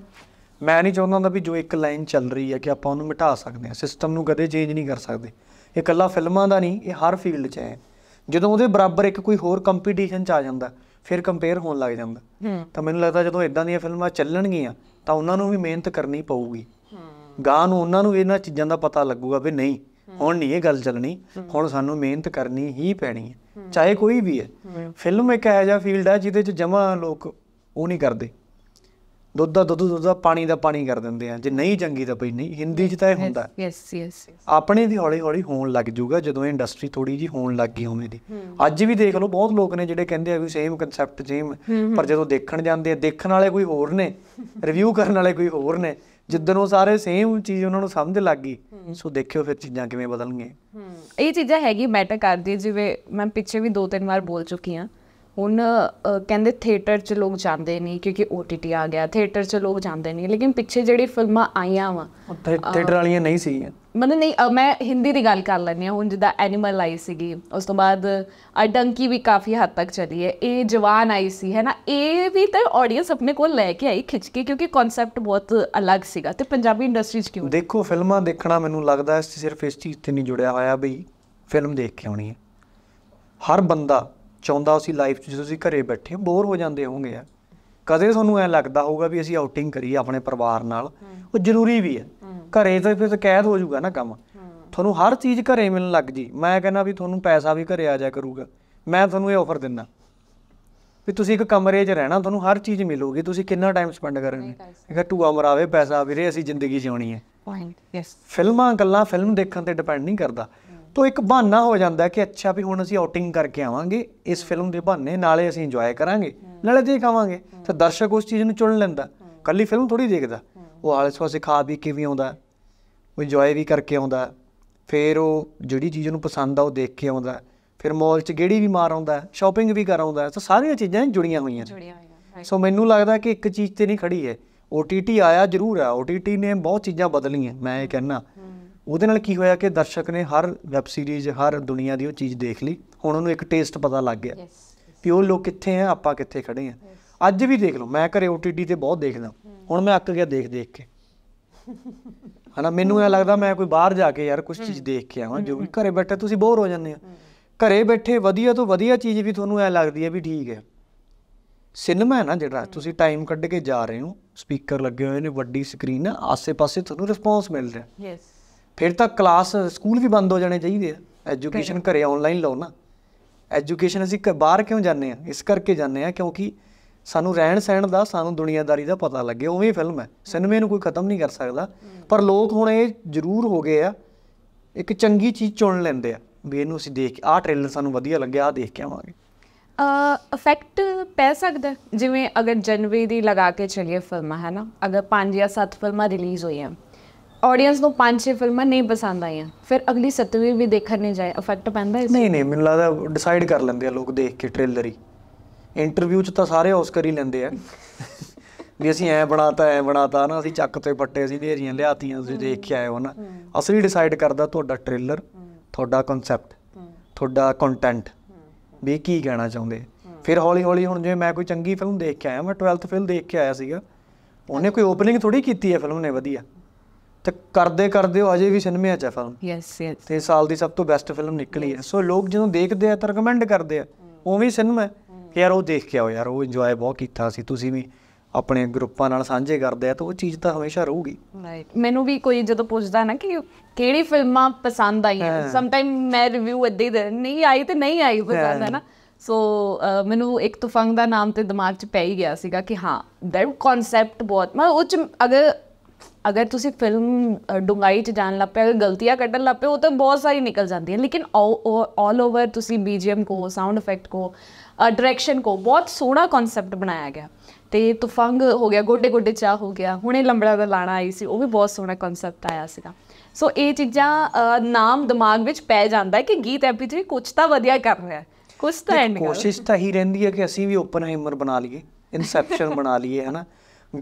ਮੈਂ ਨਹੀਂ ਚਾਹੁੰਦਾ ਹੁੰਦਾ ਵੀ ਜੋ ਇੱਕ ਲਾਈਨ ਚੱਲ ਰਹੀ ਹੈ ਕਿ ਆਪਾਂ ਉਹਨੂੰ ਮਿਟਾ ਸਕਦੇ ਹਾਂ ਸਿਸਟਮ ਨੂੰ ਕਦੇ ਚੇਂਜ ਨਹੀਂ ਕਰ ਸਕਦੇ ਇਹ ਕੱਲਾ ਫਿਲਮਾਂ ਦਾ ਨਹੀਂ ਇਹ ਹਰ ਫੀਲਡ 'ਚ ਹੈ ਜਦੋਂ ਉਹਦੇ ਬਰਾਬਰ ਇੱਕ ਕੋਈ ਹੋਰ ਕੰਪੀਟੀਸ਼ਨ 'ਚ ਆ ਜਾਂਦਾ ਫਿਰ ਕੰਪੇਅਰ ਹੋਣ ਲੱਗ ਜਾਂਦਾ ਤਾਂ ਮੈਨੂੰ ਲੱਗਦਾ ਜਦੋਂ ਇਦਾਂ ਦੀਆਂ ਫਿਲਮਾਂ ਚੱਲਣਗੀਆਂ ਤਾਂ ਉਹਨਾਂ ਨੂੰ ਵੀ ਮਿਹਨਤ ਕਰਨੀ ਪਊਗੀ ਗਾਂ ਨੂੰ ਉਹਨਾਂ ਨੂੰ ਇਹਨਾਂ ਚੀਜ਼ਾਂ ਦਾ ਪਤਾ ਲੱਗੂਗਾ ਵੀ ਨਹੀਂ ਹੁਣ ਨਹੀਂ ਇਹ ਗੱਲ ਚੱਲਣੀ ਹੁਣ ਸਾਨੂੰ ਮਿਹਨਤ ਕਰਨੀ ਹੀ ਪੈਣੀ ਹੈ ਚਾਹੇ ਕੋਈ ਵੀ ਹੈ ਫਿਲਮ ਇੱਕ ਐਜਾ ਫੀਲਡ ਹੈ ਜਿਹਦੇ 'ਚ ਜਮਾ ਲੋਕ ਉਹ ਨਹੀਂ ਕਰਦੇ ਦੁੱਧ ਦਾ ਦੁੱਧ ਦੁੱਧ ਦਾ ਪਾਣੀ ਦਾ ਪਾਣੀ ਕਰ ਦਿੰਦੇ ਆ ਜੇ ਨਹੀਂ ਚੰਗੀ ਤਾਂ ਬਈ ਨਹੀਂ ਹਿੰਦੀ 'ਚ ਤਾਂ ਇਹ ਹੁੰਦਾ ਯੈਸ ਯੈਸ ਆਪਣੇ ਦੀ ਹੌਲੀ ਹੌਲੀ ਹੋਣ ਲੱਗ ਜੂਗਾ ਜਦੋਂ ਇਹ ਇੰਡਸਟਰੀ ਥੋੜੀ ਜੀ ਹੋਣ ਲੱਗ ਗਈ ਉਵੇਂ ਦੀ ਅੱਜ ਵੀ ਦੇਖ ਲਓ ਬਹੁਤ ਲੋਕ ਨੇ ਜਿਹੜੇ ਕਹਿੰਦੇ ਆ ਵੀ ਸੇਮ ਕਨਸੈਪਟ ਜੇਮ ਪਰ ਜਦੋਂ ਦੇਖਣ ਜਾਂਦੇ ਆ ਦੇਖਣ ਵਾਲੇ ਕੋਈ ਹੋਰ ਨੇ ਰਿਵਿਊ ਕਰਨ ਵਾਲੇ ਕੋਈ ਹੋਰ ਨੇ ਜਿੱਦਨ ਉਹ ਸਾਰੇ ਸੇਮ ਚੀਜ਼ ਉਹਨਾਂ ਨੂੰ ਸਮਝ ਲੱਗ ਗਈ ਸੋ ਦੇਖਿਓ ਫਿਰ ਚੀਜ਼ਾਂ ਕਿਵੇਂ ਬਦਲਣਗੀਆਂ ਇਹ ਚੀਜ਼ਾਂ ਹੈਗੀ ਮੈਟਰ ਕਰਦੀ ਜਿਵੇਂ ਮੈਂ ਪਿੱਛੇ ਵੀ ਦੋ ਤਿੰਨ ਵਾਰ ਬੋਲ ਚੁੱਕੀ ਆ ਹੁਣ ਕਹਿੰਦੇ ਥੀਏਟਰ 'ਚ ਲੋਕ ਜਾਂਦੇ ਨਹੀਂ ਕਿਉਂਕਿ OTT ਆ ਗਿਆ ਥੀਏਟਰ 'ਚ ਲੋਕ ਜਾਂਦੇ ਨਹੀਂ ਲੇਕਿਨ ਪਿੱਛੇ ਜਿਹੜੀ ਫਿਲਮਾਂ ਆਈਆਂ ਵਾ ਥੀਏਟਰ ਵਾਲੀਆਂ ਨਹੀਂ ਸੀਗੀਆਂ ਮਤਲਬ ਨਹੀਂ ਮੈਂ ਹਿੰਦੀ ਦੀ ਗੱਲ ਕਰ ਲੈਣੀ ਆ ਹੁਣ ਜਿੱਦਾਂ ਐਨੀਮਲ ਆਈ ਸੀਗੀ ਉਸ ਤੋਂ ਬਾਅਦ ਆ ਡੰਕੀ ਵੀ ਕਾਫੀ ਹੱਦ ਤੱਕ ਚੱਲੀ ਹੈ ਇਹ ਜਵਾਨ ਆਈ ਸੀ ਹੈ ਨਾ ਇਹ ਵੀ ਤਾਂ ਆਡੀਅנס ਆਪਣੇ ਕੋਲ ਲੈ ਕੇ ਆਈ ਖਿੱਚ ਕੇ ਕਿਉਂਕਿ ਕਨਸੈਪਟ ਬਹੁਤ ਅਲੱਗ ਸੀਗਾ ਤੇ ਪੰਜਾਬੀ ਇੰਡਸਟਰੀ 'ਚ ਕਿਉਂ ਦੇਖੋ ਫਿਲਮਾਂ ਦੇਖਣਾ ਮੈਨੂੰ ਲੱਗਦਾ ਸਿਰਫ ਇਸ ਚੀਜ਼ ਤੇ ਨਹੀਂ ਜੁੜਿਆ ਹੋਇਆ ਬਈ ਫਿਲਮ ਦੇਖ ਕੇ ਆਉਣੀ ਹੈ ਹਰ ਬੰਦਾ ਚਾਹੁੰਦਾ ਸੀ ਲਾਈਫ 'ਚ ਜਦੋਂ ਤੁਸੀਂ ਘਰੇ ਬੈਠੇ ਬੋਰ ਹੋ ਜਾਂਦੇ ਹੋਵੋਗੇ ਆ ਕਦੇ ਤੁਹਾਨੂੰ ਐ ਲੱਗਦਾ ਹੋਊਗਾ ਵੀ ਅਸੀਂ ਆਊਟਿੰਗ ਕਰੀਏ ਆਪਣੇ ਪਰਿਵਾਰ ਨਾਲ ਉਹ ਜ਼ਰੂਰੀ ਵੀ ਹੈ ਘਰੇ ਤਾਂ ਫਿਰ ਕੈਦ ਹੋ ਜਾਊਗਾ ਨਾ ਕੰਮ ਤੁਹਾਨੂੰ ਹਰ ਚੀਜ਼ ਘਰੇ ਮਿਲਣ ਲੱਗ ਜੀ ਮੈਂ ਕਹਿੰਦਾ ਵੀ ਤੁਹਾਨੂੰ ਪੈਸਾ ਵੀ ਘਰੇ ਆ ਜਾ ਕਰੂਗਾ ਮੈਂ ਤੁਹਾਨੂੰ ਇਹ ਆਫਰ ਦਿੰਦਾ ਵੀ ਤੁਸੀਂ ਇੱਕ ਕਮਰੇ 'ਚ ਰਹਿਣਾ ਤੁਹਾਨੂੰ ਹਰ ਚੀਜ਼ ਮਿਲੂਗੀ ਤੁਸੀਂ ਕਿੰਨਾ ਟਾਈਮ ਸਪੈਂਡ ਕਰੋਗੇ ਕਿਹਾ ਟੂਆ ਮਰਾਵੇ ਪੈਸਾ ਵੀਰੇ ਅਸੀਂ ਜ਼ਿੰਦਗੀ ਜਿਉਣੀ ਹੈ ਪੁਆਇੰਟ ਯੈਸ ਫਿਲਮਾਂ ਗੱਲਾਂ ਫਿਲਮ ਦੇਖਣ ਤੇ ਡਿਪੈਂਡ ਨਹੀਂ ਕਰਦਾ ਤੋ ਇੱਕ ਬਹਾਨਾ ਹੋ ਜਾਂਦਾ ਕਿ ਅੱਛਾ ਵੀ ਹੁਣ ਅਸੀਂ ਆਊਟਿੰਗ ਕਰਕੇ ਆਵਾਂਗੇ ਇਸ ਫਿਲਮ ਦੇ ਬਹਾਨੇ ਨਾਲੇ ਅਸੀਂ ਇੰਜੋਏ ਕਰਾਂਗੇ ਨਾਲੇ ਦੇਖ ਆਵਾਂਗੇ ਤੇ ਦਰਸ਼ਕ ਉਸ ਚੀਜ਼ ਨੂੰ ਚੁਣ ਲੈਂਦਾ ਕੱਲੀ ਫਿਲਮ ਥੋੜੀ ਦੇਖਦਾ ਉਹ ਆਲੇ-ਸਵਾਸੇ ਖਾ ਵੀ ਕਿਵੇਂ ਆਉਂਦਾ ਉਹ ਇੰਜੋਏ ਵੀ ਕਰਕੇ ਆਉਂਦਾ ਫਿਰ ਉਹ ਜਿਹੜੀ ਚੀਜ਼ ਨੂੰ ਪਸੰਦ ਆ ਉਹ ਦੇਖ ਕੇ ਆਉਂਦਾ ਫਿਰ ਮਾਲ 'ਚ ਗੇੜੀ ਵੀ ਮਾਰ ਆਉਂਦਾ ਸ਼ਾਪਿੰਗ ਵੀ ਕਰ ਆਉਂਦਾ ਸੋ ਸਾਰੀਆਂ ਚੀਜ਼ਾਂ ਜੁੜੀਆਂ ਹੋਈਆਂ ਨੇ ਸੋ ਮੈਨੂੰ ਲੱਗਦਾ ਕਿ ਇੱਕ ਚੀਜ਼ ਤੇ ਨਹੀਂ ਖੜੀ ਹੈ OTT ਆਇਆ ਜ਼ਰੂਰ ਆ OTT ਨੇ ਬਹੁਤ ਚੀਜ਼ਾਂ ਬਦਲੀਆਂ ਮੈਂ ਇਹ ਕਹਿਣਾ ਉਹਦੇ ਨਾਲ ਕੀ ਹੋਇਆ ਕਿ ਦਰਸ਼ਕ ਨੇ ਹਰ ਵੈਬ ਸੀਰੀਜ਼ ਹਰ ਦੁਨੀਆ ਦੀ ਉਹ ਚੀਜ਼ ਦੇਖ ਲਈ ਹੁਣ ਉਹਨੂੰ ਇੱਕ ਟੇਸਟ ਪਤਾ ਲੱਗ ਗਿਆ ਕਿ ਉਹ ਲੋਕ ਕਿੱਥੇ ਆ ਆਪਾਂ ਕਿੱਥੇ ਖੜੇ ਆ ਅੱਜ ਵੀ ਦੇਖ ਲਓ ਮੈਂ ਘਰੇ OTT ਤੇ ਬਹੁਤ ਦੇਖਦਾ ਹੁਣ ਮੈਂ ਅੱਕ ਗਿਆ ਦੇਖ ਦੇਖ ਕੇ ਹਨਾ ਮੈਨੂੰ ਇਹ ਲੱਗਦਾ ਮੈਂ ਕੋਈ ਬਾਹਰ ਜਾ ਕੇ ਯਾਰ ਕੁਝ ਚੀਜ਼ ਦੇਖ ਕੇ ਆਵਾਂ ਜੋ ਵੀ ਘਰੇ ਬੈਠੇ ਤੁਸੀਂ ਬੋਰ ਹੋ ਜਾਂਦੇ ਆ ਘਰੇ ਬੈਠੇ ਵਧੀਆ ਤੋਂ ਵਧੀਆ ਚੀਜ਼ ਵੀ ਤੁਹਾਨੂੰ ਐ ਲੱਗਦੀ ਹੈ ਵੀ ਠੀਕ ਹੈ ਸਿਨੇਮਾ ਹੈ ਨਾ ਜਿਹੜਾ ਤੁਸੀਂ ਟਾਈਮ ਕੱਢ ਕੇ ਜਾ ਰਹੇ ਹੋ ਸਪੀਕਰ ਲੱਗੇ ਹੋਏ ਨੇ ਵੱਡੀ ਸਕਰੀਨ ਆਸੇ-ਪਾਸੇ ਤੁਹਾਨੂੰ ਰਿਸਪੌਂਸ ਮਿਲ ਰਿਹਾ ਯੈਸ ਫਿਰ ਤਾਂ ਕਲਾਸ ਸਕੂਲ ਵੀ ਬੰਦ ਹੋ ਜਾਣੇ ਚਾਹੀਦੇ ਆ ਐਜੂਕੇਸ਼ਨ ਘਰੇ ਆਨਲਾਈਨ ਲਓ ਨਾ ਐਜੂਕੇਸ਼ਨ ਅਸੀਂ ਬਾਹਰ ਕਿਉਂ ਜਾਂਦੇ ਆ ਇਸ ਕਰਕੇ ਜਾਂਦੇ ਆ ਕਿਉਂਕਿ ਸਾਨੂੰ ਰਹਿਣ ਸਹਿਣ ਦਾ ਸਾਨੂੰ ਦੁਨੀਆਦਾਰੀ ਦਾ ਪਤਾ ਲੱਗੇ ਉਵੇਂ ਫਿਲਮ ਹੈ ਸਿਨੇਮੇ ਨੂੰ ਕੋਈ ਖਤਮ ਨਹੀਂ ਕਰ ਸਕਦਾ ਪਰ ਲੋਕ ਹੁਣ ਇਹ ਜ਼ਰੂਰ ਹੋ ਗਏ ਆ ਇੱਕ ਚੰਗੀ ਚੀਜ਼ ਚੁਣ ਲੈਂਦੇ ਆ ਵੀ ਇਹਨੂੰ ਅਸੀਂ ਦੇਖ ਆਹ ਟ੍ਰੇਲਰ ਸਾਨੂੰ ਵਧੀਆ ਲੱਗਿਆ ਆ ਦੇਖ ਕੇ ਆਵਾਂਗੇ ਇਫੈਕਟ ਪੈ ਸਕਦਾ ਜਿਵੇਂ ਅਗਰ ਜਨਵਰੀ ਦੀ ਲਗਾ ਕੇ ਚੱਲੀਏ ਫਿਲਮਾਂ ਹੈ ਨਾ ਅਗਰ 5 ਜਾਂ 7 ਫਿਲਮਾਂ ਰਿਲੀਜ਼ ਹੋਈਆਂ ਆਡੀਅנס ਨੂੰ ਪੰਜ ਛੇ ਫਿਲਮਾਂ ਨਹੀਂ ਪਸੰਦ ਆਈਆਂ ਫਿਰ ਅਗਲੀ ਸੱਤਵੀਂ ਵੀ ਦੇਖਣ ਨਹੀਂ ਜਾਏ ਇਫੈਕਟ ਪੈਂਦਾ ਇਸ ਨਹੀਂ ਨਹੀਂ ਮੈਨੂੰ ਲੱਗਦਾ ਡਿਸਾਈਡ ਕਰ ਲੈਂਦੇ ਆ ਲੋਕ ਦੇਖ ਕੇ ਟ੍ਰੇਲਰ ਹੀ ਇੰਟਰਵਿਊ 'ਚ ਤਾਂ ਸਾਰੇ ਆਸਕਰ ਹੀ ਲੈਂਦੇ ਆ ਵੀ ਅਸੀਂ ਐ ਬਣਾਤਾ ਐ ਬਣਾਤਾ ਨਾ ਅਸੀਂ ਚੱਕ ਤੇ ਪੱਟੇ ਅਸੀਂ ਢੇਰੀਆਂ ਲਿਆਤੀਆਂ ਤੁਸੀਂ ਦੇਖ ਕੇ ਆਏ ਹੋ ਨਾ ਅਸਲੀ ਡਿਸਾਈਡ ਕਰਦਾ ਤੁਹਾਡਾ ਟ੍ਰੇਲਰ ਤੁਹਾਡਾ ਕਨਸੈਪਟ ਤੁਹਾਡਾ ਕੰਟੈਂਟ ਵੀ ਕੀ ਕਹਿਣਾ ਚਾਹੁੰਦੇ ਫਿਰ ਹੌਲੀ ਹੌਲੀ ਹੁਣ ਜਿਵੇਂ ਮੈਂ ਕੋਈ ਚੰਗੀ ਫਿਲਮ ਦੇਖ ਕੇ ਆਇਆ ਮੈਂ 12th ਫਿਲਮ ਦੇਖ ਕੇ ਆਇਆ ਸੀਗਾ ਉਹਨੇ ਕੋਈ ਓਪਨਿੰਗ ਥੋੜੀ ਕੀਤੀ ਐ ਫਿਲਮ ਨੇ ਵਧੀਆ ਤੇ ਕਰਦੇ ਕਰਦੇ ਉਹ ਅਜੇ ਵੀ ਸਿਨੇਮੇ 'ਚ ਹੈ ਫਿਲਮ ਯੈਸ ਯੈਸ ਤੇ ਸਾਲ ਦੀ ਸਭ ਤੋਂ ਬੈਸਟ ਫਿਲਮ ਨਿਕਲੀ ਹੈ ਸੋ ਲੋਕ ਜਦੋਂ ਦੇਖਦੇ ਆ ਤਾਂ ਰეკਮੈਂਡ ਕਰਦੇ ਆ ਉਵੇਂ ਸਿਨੇਮਾ ਕਿ ਯਾਰ ਉਹ ਦੇਖ ਕੇ ਆਓ ਯਾਰ ਉਹ ਇੰਜੋਏ ਬਹੁਤ ਕੀਤਾ ਸੀ ਤੁਸੀਂ ਵੀ ਆਪਣੇ ਗਰੁੱਪਾਂ ਨਾਲ ਸਾਂਝੇ ਕਰਦੇ ਆ ਤਾਂ ਉਹ ਚੀਜ਼ ਤਾਂ ਹਮੇਸ਼ਾ ਰਹੂਗੀ ਰਾਈਟ ਮੈਨੂੰ ਵੀ ਕੋਈ ਜਦੋਂ ਪੁੱਛਦਾ ਨਾ ਕਿ ਕਿਹੜੀ ਫਿਲਮਾਂ ਪਸੰਦ ਆਈਆਂ ਸਮ ਟਾਈਮ ਮੈਂ ਰਿਵਿਊ ਇੱਦਾਂ ਦੇ ਨਹੀਂ ਆਈ ਤੇ ਨਹੀਂ ਆਈ ਪਸੰਦ ਹੈ ਨਾ ਸੋ ਮੈਨੂੰ ਇੱਕ ਤੂਫੰਗ ਦਾ ਨਾਮ ਤੇ ਦਿਮਾਗ 'ਚ ਪੈ ਹੀ ਗਿਆ ਸੀਗਾ ਕਿ ਹਾਂ ਦੈਟ ਕਨਸੈਪਟ ਬਹੁਤ ਮੈਂ ਉਹ ਜੇ ਅਗਰ ਅਗਰ ਤੁਸੀਂ ਫਿਲਮ ਡੁੰਗਾਈ 'ਚ ਜਾਣ ਲੱਪੇ ਅਗਰ ਗਲਤੀਆਂ ਕੱਢਣ ਲੱਪੇ ਉਹ ਤਾਂ ਬਹੁਤ ਸਾਰੀ ਨਿਕਲ ਜਾਂਦੀਆਂ ਲੇਕਿਨ ਆਲ ਓਵਰ ਤੁਸੀਂ ਬੀਜੀਐਮ ਕੋ ਸਾਊਂਡ ਇਫੈਕਟ ਕੋ ਡਾਇਰੈਕਸ਼ਨ ਕੋ ਬਹੁਤ ਸੋਹਣਾ ਕਨਸੈਪਟ ਬਣਾਇਆ ਗਿਆ ਤੇ ਤੁਫੰਗ ਹੋ ਗਿਆ ਗੋਡੇ ਗੋਡੇ ਚਾ ਹੋ ਗਿਆ ਹੁਣੇ ਲੰਬੜਾ ਦਾ ਲਾਣਾ ਆਈ ਸੀ ਉਹ ਵੀ ਬਹੁਤ ਸੋਹਣਾ ਕਨਸੈਪਟ ਆਇਆ ਸੀਗਾ ਸੋ ਇਹ ਚੀਜ਼ਾਂ ਨਾਮ ਦਿਮਾਗ ਵਿੱਚ ਪੈ ਜਾਂਦਾ ਹੈ ਕਿ ਗੀਤ ਐਪੀਜੀ ਕੁਝ ਤਾਂ ਵਧੀਆ ਕਰ ਰਿਹਾ ਕੁਝ ਤਾਂ ਐਂਡ ਕੋਸ਼ਿਸ਼ ਤਾਂ ਹੀ ਰਹਿੰਦੀ ਹੈ ਕਿ ਅਸੀਂ ਵੀ ਓਪਨ ਹਾਈਮਰ ਬਣਾ ਲਈਏ ਇਨਸੈਪਸ਼ਨ ਬਣਾ ਲਈਏ ਹਨਾ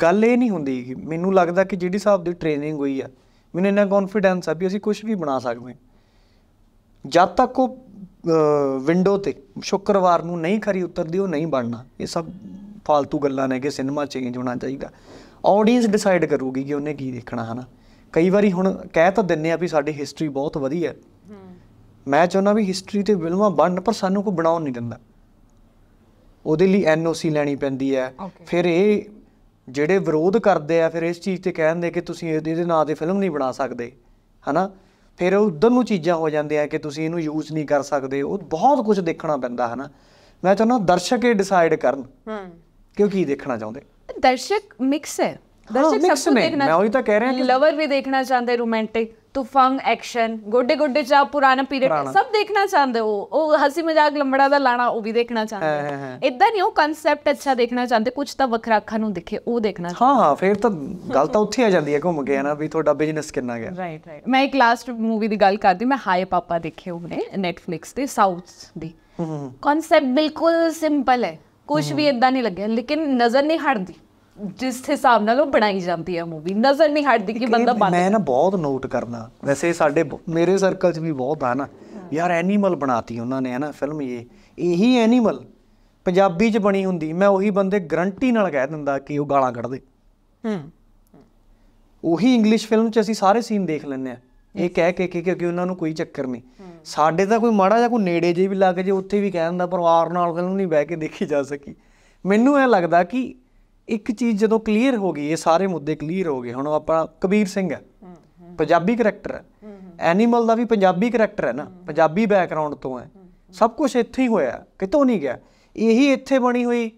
ਗੱਲ ਇਹ ਨਹੀਂ ਹੁੰਦੀ ਕਿ ਮੈਨੂੰ ਲੱਗਦਾ ਕਿ ਜਿਹੜੀ ਹਿਸਾਬ ਦੀ ਟ੍ਰੇਨਿੰਗ ਹੋਈ ਆ ਮੈਨੂੰ ਇੰਨਾ ਕੌਨਫੀਡੈਂਸ ਆ ਵੀ ਅਸੀਂ ਕੁਝ ਵੀ ਬਣਾ ਸਕਦੇ ਹਾਂ ਜਦ ਤੱਕ ਉਹ ਵਿੰਡੋ ਤੇ ਸ਼ੁੱਕਰਵਾਰ ਨੂੰ ਨਹੀਂ ਖਰੀ ਉਤਰਦੀ ਉਹ ਨਹੀਂ ਬਣਨਾ ਇਹ ਸਭ ਫालतू ਗੱਲਾਂ ਨੇ ਕਿ ਸਿਨੇਮਾ ਚੇਂਜ ਹੋਣਾ ਚਾਹੀਦਾ ਆਡੀਅנס ਡਿਸਾਈਡ ਕਰੂਗੀ ਕਿ ਉਹਨੇ ਕੀ ਦੇਖਣਾ ਹਨਾ ਕਈ ਵਾਰੀ ਹੁਣ ਕਹਿ ਤਾਂ ਦਿੰਨੇ ਆ ਵੀ ਸਾਡੀ ਹਿਸਟਰੀ ਬਹੁਤ ਵਧੀਆ ਹੈ ਮੈਂ ਚਾਹੁੰਦਾ ਵੀ ਹਿਸਟਰੀ ਤੇ ਫਿਲਮਾਂ ਬਣਨ ਪਰ ਸਾਨੂੰ ਕੋ ਬਣਾਉਣ ਨਹੀਂ ਦਿੰਦਾ ਉਹਦੇ ਲਈ ਐਨਓਸੀ ਲੈਣੀ ਪੈਂਦੀ ਹੈ ਫਿਰ ਇਹ ਜਿਹੜੇ ਵਿਰੋਧ ਕਰਦੇ ਆ ਫਿਰ ਇਸ ਚੀਜ਼ ਤੇ ਕਹਿੰਦੇ ਕਿ ਤੁਸੀਂ ਇਹਦੇ ਨਾਂ ਤੇ ਫਿਲਮ ਨਹੀਂ ਬਣਾ ਸਕਦੇ ਹਨਾ ਫਿਰ ਉਧਰ ਨੂੰ ਚੀਜ਼ਾਂ ਹੋ ਜਾਂਦੀਆਂ ਕਿ ਤੁਸੀਂ ਇਹਨੂੰ ਯੂਜ਼ ਨਹੀਂ ਕਰ ਸਕਦੇ ਉਹ ਬਹੁਤ ਕੁਝ ਦੇਖਣਾ ਪੈਂਦਾ ਹਨਾ ਮੈਂ ਚਾਹੁੰਦਾ ਦਰਸ਼ਕ ਇਹ ਡਿਸਾਈਡ ਕਰਨ ਹਮ ਕਿਉਂ ਕੀ ਦੇਖਣਾ ਚਾਹੁੰਦੇ ਦਰਸ਼ਕ ਮਿਕਸ ਹੈ ਦਰਸ਼ਕ ਸਭ ਕੁਝ ਦੇਖਣਾ ਮੈਂ ਉਹੀ ਤਾਂ ਕਹਿ ਰਿਹਾ ਕਿ ਲਵਰ ਵੀ ਦੇਖਣਾ ਚਾਹੁੰਦੇ ਰੋਮਾਂਟਿਕ ਤੂਫੰਗ ਐਕਸ਼ਨ ਗੋਡੇ ਗੋਡੇ ਚਾ ਪੁਰਾਣਾ ਪੀਰੀਅਡ ਸਭ ਦੇਖਣਾ ਚਾਹੁੰਦੇ ਹੋ ਉਹ ਹਸੀ ਮਜ਼ਾਕ ਲੰਬੜਾ ਦਾ ਲਾਣਾ ਉਹ ਵੀ ਦੇਖਣਾ ਚਾਹੁੰਦੇ ਹੋ ਇਦਾਂ ਨਹੀਂ ਉਹ ਕਨਸੈਪਟ ਅੱਛਾ ਦੇਖਣਾ ਚਾਹੁੰਦੇ ਕੁਝ ਤਾਂ ਵੱਖਰਾ ਅੱਖਾਂ ਨੂੰ ਦਿਖੇ ਉਹ ਦੇਖਣਾ ਹਾਂ ਹਾਂ ਫਿਰ ਤਾਂ ਗੱਲ ਤਾਂ ਉੱਥੇ ਆ ਜਾਂਦੀ ਹੈ ਘੁੰਮ ਕੇ ਹੈ ਨਾ ਵੀ ਤੁਹਾਡਾ ਬਿਜ਼ਨਸ ਕਿੰਨਾ ਗਿਆ ਰਾਈਟ ਰਾਈਟ ਮੈਂ ਇੱਕ ਲਾਸਟ ਮੂਵੀ ਦੀ ਗੱਲ ਕਰਦੀ ਮੈਂ ਹਾਈ ਪਾਪਾ ਦੇਖੇ ਉਹਨੇ ਨੈਟਫਲਿਕਸ ਤੇ ਸਾਊਥ ਦੀ ਕਨਸੈਪਟ ਬਿਲਕੁਲ ਸਿੰਪਲ ਹੈ ਕੁਝ ਵੀ ਇਦਾਂ ਨਹੀਂ ਲੱਗਿਆ ਲੇਕਿਨ ਨਜ਼ਰ ਨਹੀਂ ਹਟਦੀ ਜਿਸ ਹਿਸਾਬ ਨਾਲ ਉਹ ਬਣਾਈ ਜਾਂਦੀ ਹੈ ਮੂਵੀ ਨਜ਼ਰ ਨਹੀਂ ਹਟਦੀ ਕਿ ਬੰਦਾ ਬੰਦ ਮੈਂ ਨਾ ਬਹੁਤ ਨੋਟ ਕਰਨਾ ਵੈਸੇ ਸਾਡੇ ਮੇਰੇ ਸਰਕਲ 'ਚ ਵੀ ਬਹੁਤ ਆ ਨਾ ਯਾਰ ਐਨੀਮਲ ਬਣਾਤੀ ਉਹਨਾਂ ਨੇ ਹਨਾ ਫਿਲਮ ਇਹ ਇਹੀ ਐਨੀਮਲ ਪੰਜਾਬੀ 'ਚ ਬਣੀ ਹੁੰਦੀ ਮੈਂ ਉਹੀ ਬੰਦੇ ਗਰੰਟੀ ਨਾਲ ਕਹਿ ਦਿੰਦਾ ਕਿ ਉਹ ਗਾਲਾਂ ਕੱਢਦੇ ਹੂੰ ਉਹੀ ਇੰਗਲਿਸ਼ ਫਿਲਮ 'ਚ ਅਸੀਂ ਸਾਰੇ ਸੀਨ ਦੇਖ ਲੈਂਦੇ ਆ ਇਹ ਕਹਿ ਕੇ ਕਿ ਕਿਉਂਕਿ ਉਹਨਾਂ ਨੂੰ ਕੋਈ ਚੱਕਰ ਨਹੀਂ ਸਾਡੇ ਤਾਂ ਕੋਈ ਮਾੜਾ ਜਾਂ ਕੋਈ ਨੇੜੇ ਜੇ ਵੀ ਲੱਗ ਜੇ ਉੱਥੇ ਵੀ ਕਹਿ ਦਿੰਦਾ ਪਰਿਵਾਰ ਨਾਲ ਫਿਲਮ ਨਹੀਂ ਬਹਿ ਕੇ ਦੇਖੀ ਜਾ ਸਕੀ ਮੈਨੂੰ ਇਹ ਲੱਗਦਾ ਕਿ ਇੱਕ ਚੀਜ਼ ਜਦੋਂ ਕਲੀਅਰ ਹੋ ਗਈ ਇਹ ਸਾਰੇ ਮੁੱਦੇ ਕਲੀਅਰ ਹੋ ਗਏ ਹੁਣ ਆਪਾਂ ਕਬੀਰ ਸਿੰਘ ਹੈ ਪੰਜਾਬੀ ਕੈਰੈਕਟਰ ਹੈ ਐਨੀਮਲ ਦਾ ਵੀ ਪੰਜਾਬੀ ਕੈਰੈਕਟਰ ਹੈ ਨਾ ਪੰਜਾਬੀ ਬੈਕਗ੍ਰਾਉਂਡ ਤੋਂ ਹੈ ਸਭ ਕੁਝ ਇੱਥੇ ਹੀ ਹੋਇਆ ਕਿਤੋਂ ਨਹੀਂ ਗਿਆ ਇਹੀ ਇੱਥੇ ਬਣੀ ਹੋਈ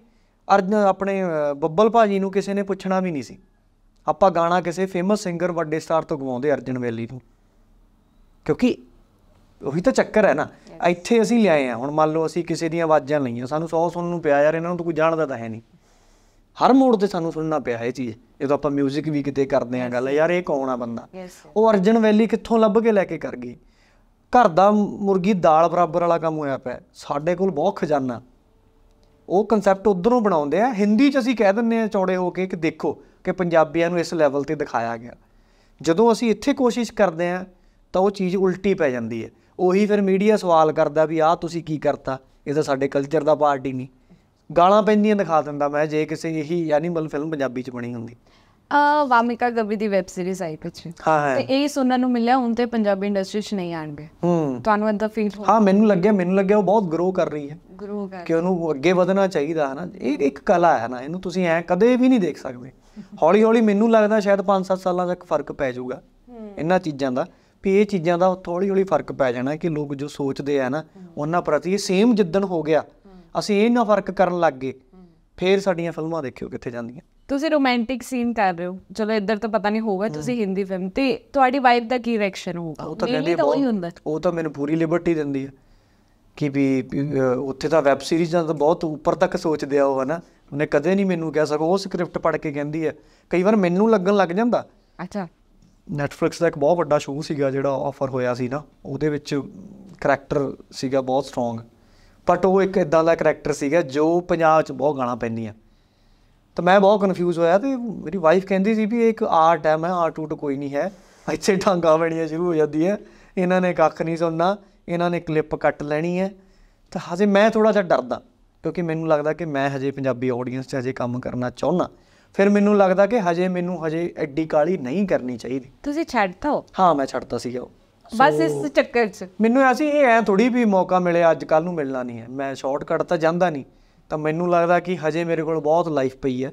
ਅਰਜਨ ਆਪਣੇ ਬੱਬਲ ਭਾਜੀ ਨੂੰ ਕਿਸੇ ਨੇ ਪੁੱਛਣਾ ਵੀ ਨਹੀਂ ਸੀ ਆਪਾਂ ਗਾਣਾ ਕਿਸੇ ਫੇਮਸ ਸਿੰਗਰ ਵੱਡੇ ਸਟਾਰ ਤੋਂ ਗਵਾਉਂਦੇ ਅਰਜਨ ਵੈਲੀ ਨੂੰ ਕਿਉਂਕਿ ਉਹੀ ਤਾਂ ਚੱਕਰ ਹੈ ਨਾ ਇੱਥੇ ਅਸੀਂ ਲਿਆਏ ਆ ਹੁਣ ਮੰਨ ਲਓ ਅਸੀਂ ਕਿਸੇ ਦੀਆਂ ਆਵਾਜ਼ਾਂ ਲਈਆਂ ਸਾਨੂੰ 100 ਸੁਣਨ ਨੂੰ ਪਿਆ ਯਾਰ ਇਹਨਾਂ ਨੂੰ ਤਾਂ ਕੋਈ ਜਾਣਦਾ ਤਾਂ ਹੈ ਨਹੀਂ ਹਰ ਮੋੜ ਤੇ ਸਾਨੂੰ ਸੁਣਨਾ ਪਿਆ ਇਹ ਚੀਜ਼ ਇਹ ਤਾਂ ਆਪਾਂ 뮤직 ਵੀ ਕਿਤੇ ਕਰਦੇ ਆ ਗੱਲ ਯਾਰ ਇਹ ਕੌਣ ਆ ਬੰਦਾ ਉਹ ਅਰਜਨ ਵੈਲੀ ਕਿੱਥੋਂ ਲੱਭ ਕੇ ਲੈ ਕੇ ਕਰ ਗਈ ਘਰ ਦਾ ਮੁਰਗੀ ਦਾਲ ਬਰਾਬਰ ਵਾਲਾ ਕੰਮ ਹੋਇਆ ਪਿਆ ਸਾਡੇ ਕੋਲ ਬਹੁਤ ਖਜ਼ਾਨਾ ਉਹ ਕਨਸੈਪਟ ਉਧਰੋਂ ਬਣਾਉਂਦੇ ਆ ਹਿੰਦੀ ਚ ਅਸੀਂ ਕਹਿ ਦਿੰਨੇ ਆ ਚੌੜੇ ਹੋ ਕੇ ਕਿ ਦੇਖੋ ਕਿ ਪੰਜਾਬੀਆਂ ਨੂੰ ਇਸ ਲੈਵਲ ਤੇ ਦਿਖਾਇਆ ਗਿਆ ਜਦੋਂ ਅਸੀਂ ਇੱਥੇ ਕੋਸ਼ਿਸ਼ ਕਰਦੇ ਆ ਤਾਂ ਉਹ ਚੀਜ਼ ਉਲਟੀ ਪੈ ਜਾਂਦੀ ਹੈ ਉਹੀ ਫਿਰ ਮੀਡੀਆ ਸਵਾਲ ਕਰਦਾ ਵੀ ਆਹ ਤੁਸੀਂ ਕੀ ਕਰਤਾ ਇਹ ਤਾਂ ਸਾਡੇ ਕਲਚਰ ਦਾ ਪਾਰਟ ਹੀ ਨਹੀਂ ਗਾਲਾਂ ਪੈਂਦੀਆਂ ਦਿਖਾ ਦਿੰਦਾ ਮੈਂ ਜੇ ਕਿਸੇ ਇਹੀ ਐਨੀਮਲ ਫਿਲਮ ਪੰਜਾਬੀ ਚ ਬਣੀ ਹੁੰਦੀ ਅ ਵਾਮਿਕਾ ਗੱਬੀ ਦੀ ਵੈਬ ਸੀਰੀਜ਼ ਆਈ ਪਿੱਛੇ ਹਾਂ ਹਾਂ ਤੇ ਇਹ ਸੁਣਨ ਨੂੰ ਮਿਲਿਆ ਹੁਣ ਤੇ ਪੰਜਾਬੀ ਇੰਡਸਟਰੀ 'ਚ ਨਹੀਂ ਆਣਗੇ ਹੂੰ ਤੁਹਾਨੂੰ ਇਦਾਂ ਫੀਲ ਹੋ ਹਾਂ ਮੈਨੂੰ ਲੱਗਿਆ ਮੈਨੂੰ ਲੱਗਿਆ ਉਹ ਬਹੁਤ ਗਰੋ ਕਰ ਰਹੀ ਹੈ ਗਰੋ ਕਰ ਕਿ ਉਹਨੂੰ ਅੱਗੇ ਵਧਣਾ ਚਾਹੀਦਾ ਹੈ ਨਾ ਇਹ ਇੱਕ ਕਲਾ ਹੈ ਨਾ ਇਹਨੂੰ ਤੁਸੀਂ ਐ ਕਦੇ ਵੀ ਨਹੀਂ ਦੇਖ ਸਕਦੇ ਹੌਲੀ ਹੌਲੀ ਮੈਨੂੰ ਲੱਗਦਾ ਸ਼ਾਇਦ 5-7 ਸਾਲਾਂ ਤੱਕ ਫਰਕ ਪੈ ਜਾਊਗਾ ਇਹਨਾਂ ਚੀਜ਼ਾਂ ਦਾ ਵੀ ਇਹ ਚੀਜ਼ਾਂ ਦਾ ਹੌਲੀ ਹੌਲੀ ਫਰਕ ਪੈ ਜਾਣਾ ਕਿ ਲੋਕ ਜੋ ਸੋਚਦੇ ਆ ਨਾ ਉਹਨਾਂ ਪ੍ਰਤੀ ਸੇਮ ਜਿੱਦਣ ਹੋ ਗਿਆ ਅਸੀਂ ਇਹ ਨਾ ਫਰਕ ਕਰਨ ਲੱਗ ਗਏ ਫੇਰ ਸਾਡੀਆਂ ਫਿਲਮਾਂ ਦੇਖਿਓ ਕਿੱਥੇ ਜਾਂਦੀਆਂ ਤੁਸੀਂ ਰੋਮਾਂਟਿਕ ਸੀਨ ਕਰ ਰਹੇ ਹੋ ਚਲੋ ਇੱਧਰ ਤਾਂ ਪਤਾ ਨਹੀਂ ਹੋਊਗਾ ਤੁਸੀਂ ਹਿੰਦੀ ਫਿਲਮ ਤੇ ਤੁਹਾਡੀ ਵਾਈਫ ਦਾ ਕੀ ਰਿਐਕਸ਼ਨ ਹੋਊਗਾ ਉਹ ਤਾਂ ਕਹਿੰਦੀ ਉਹ ਹੀ ਹੁੰਦਾ ਉਹ ਤਾਂ ਮੈਨੂੰ ਪੂਰੀ ਲਿਬਰਟੀ ਦਿੰਦੀ ਹੈ ਕਿ ਵੀ ਉੱਥੇ ਤਾਂ ਵੈਬ ਸੀਰੀਜ਼ ਦਾ ਤਾਂ ਬਹੁਤ ਉੱਪਰ ਤੱਕ ਸੋਚਦੇ ਆ ਉਹ ਹਨਾ ਉਹਨੇ ਕਦੇ ਨਹੀਂ ਮੈਨੂੰ ਕਹਿ ਸਕੋ ਉਹ ਸਕ੍ਰਿਪਟ ਪੜ੍ਹ ਕੇ ਕਹਿੰਦੀ ਹੈ ਕਈ ਵਾਰ ਮੈਨੂੰ ਲੱਗਣ ਲੱਗ ਜਾਂਦਾ ਅੱਛਾ Netflix ਦਾ ਇੱਕ ਬਹੁਤ ਵੱਡਾ ਸ਼ੋਅ ਸੀਗਾ ਜਿਹੜਾ ਆਫਰ ਹੋਇਆ ਸੀ ਨਾ ਉਹਦੇ ਵਿੱਚ ਕੈਰੈਕਟਰ ਸੀਗਾ ਬਹੁਤ ਸਟਰੋਂਗ ਬਟ ਉਹ ਇੱਕ ਇਦਾਂ ਦਾ ਕੈਰੈਕਟਰ ਸੀਗਾ ਜੋ ਪੰਜਾਬ 'ਚ ਬਹੁਤ ਗਾਣਾ ਪੈਂਦੀ ਆ ਤਾਂ ਮੈਂ ਬਹੁਤ ਕਨਫਿਊਜ਼ ਹੋਇਆ ਤੇ ਮੇਰੀ ਵਾਈਫ ਕਹਿੰਦੀ ਸੀ ਵੀ ਇਹ ਇੱਕ ਆਰਟ ਹੈ ਮੈਂ ਆਰਟ ਟੂਟ ਕੋਈ ਨਹੀਂ ਹੈ ਇੱਥੇ ਢਾਂਗਾ ਬਣੀਆਂ ਸ਼ੁਰੂ ਹੋ ਜਾਂਦੀ ਹੈ ਇਹਨਾਂ ਨੇ ਕੱਖ ਨਹੀਂ ਸੁਣਨਾ ਇਹਨਾਂ ਨੇ ਕਲਿੱਪ ਕੱਟ ਲੈਣੀ ਹੈ ਤਾਂ ਹਜੇ ਮੈਂ ਥੋੜਾ ਜਿਹਾ ਡਰਦਾ ਕਿਉਂਕਿ ਮੈਨੂੰ ਲੱਗਦਾ ਕਿ ਮੈਂ ਹਜੇ ਪੰਜਾਬੀ ਆਡੀਅנס 'ਚ ਹਜੇ ਕੰਮ ਕਰਨਾ ਚਾਹੁੰਦਾ ਫਿਰ ਮੈਨੂੰ ਲੱਗਦਾ ਕਿ ਹਜੇ ਮੈਨੂੰ ਹਜੇ ਐਡੀ ਕਾਲੀ ਨਹੀਂ ਕਰਨੀ ਚਾਹੀਦੀ ਤੁਸੀਂ ਛੱਡਤਾ ਹੋ ਹਾਂ ਮੈਂ ਛੱਡਤਾ ਸੀਗਾ ਉਹ ਬਸ ਇਸ ਚੱਕਰ 'ਚ ਮੈਨੂੰ ਐਸੀ ਇਹ ਐ ਥੋੜੀ ਵੀ ਮੌਕਾ ਮਿਲਿਆ ਅੱਜ ਕੱਲ ਨੂੰ ਮਿਲਣਾ ਨਹੀਂ ਹੈ ਮੈਂ ਸ਼ਾਰਟਕਟ ਤਾਂ ਜਾਂਦਾ ਨਹੀਂ ਤਾਂ ਮੈਨੂੰ ਲੱਗਦਾ ਕਿ ਹਜੇ ਮੇਰੇ ਕੋਲ ਬਹੁਤ ਲਾਈਫ ਪਈ ਹੈ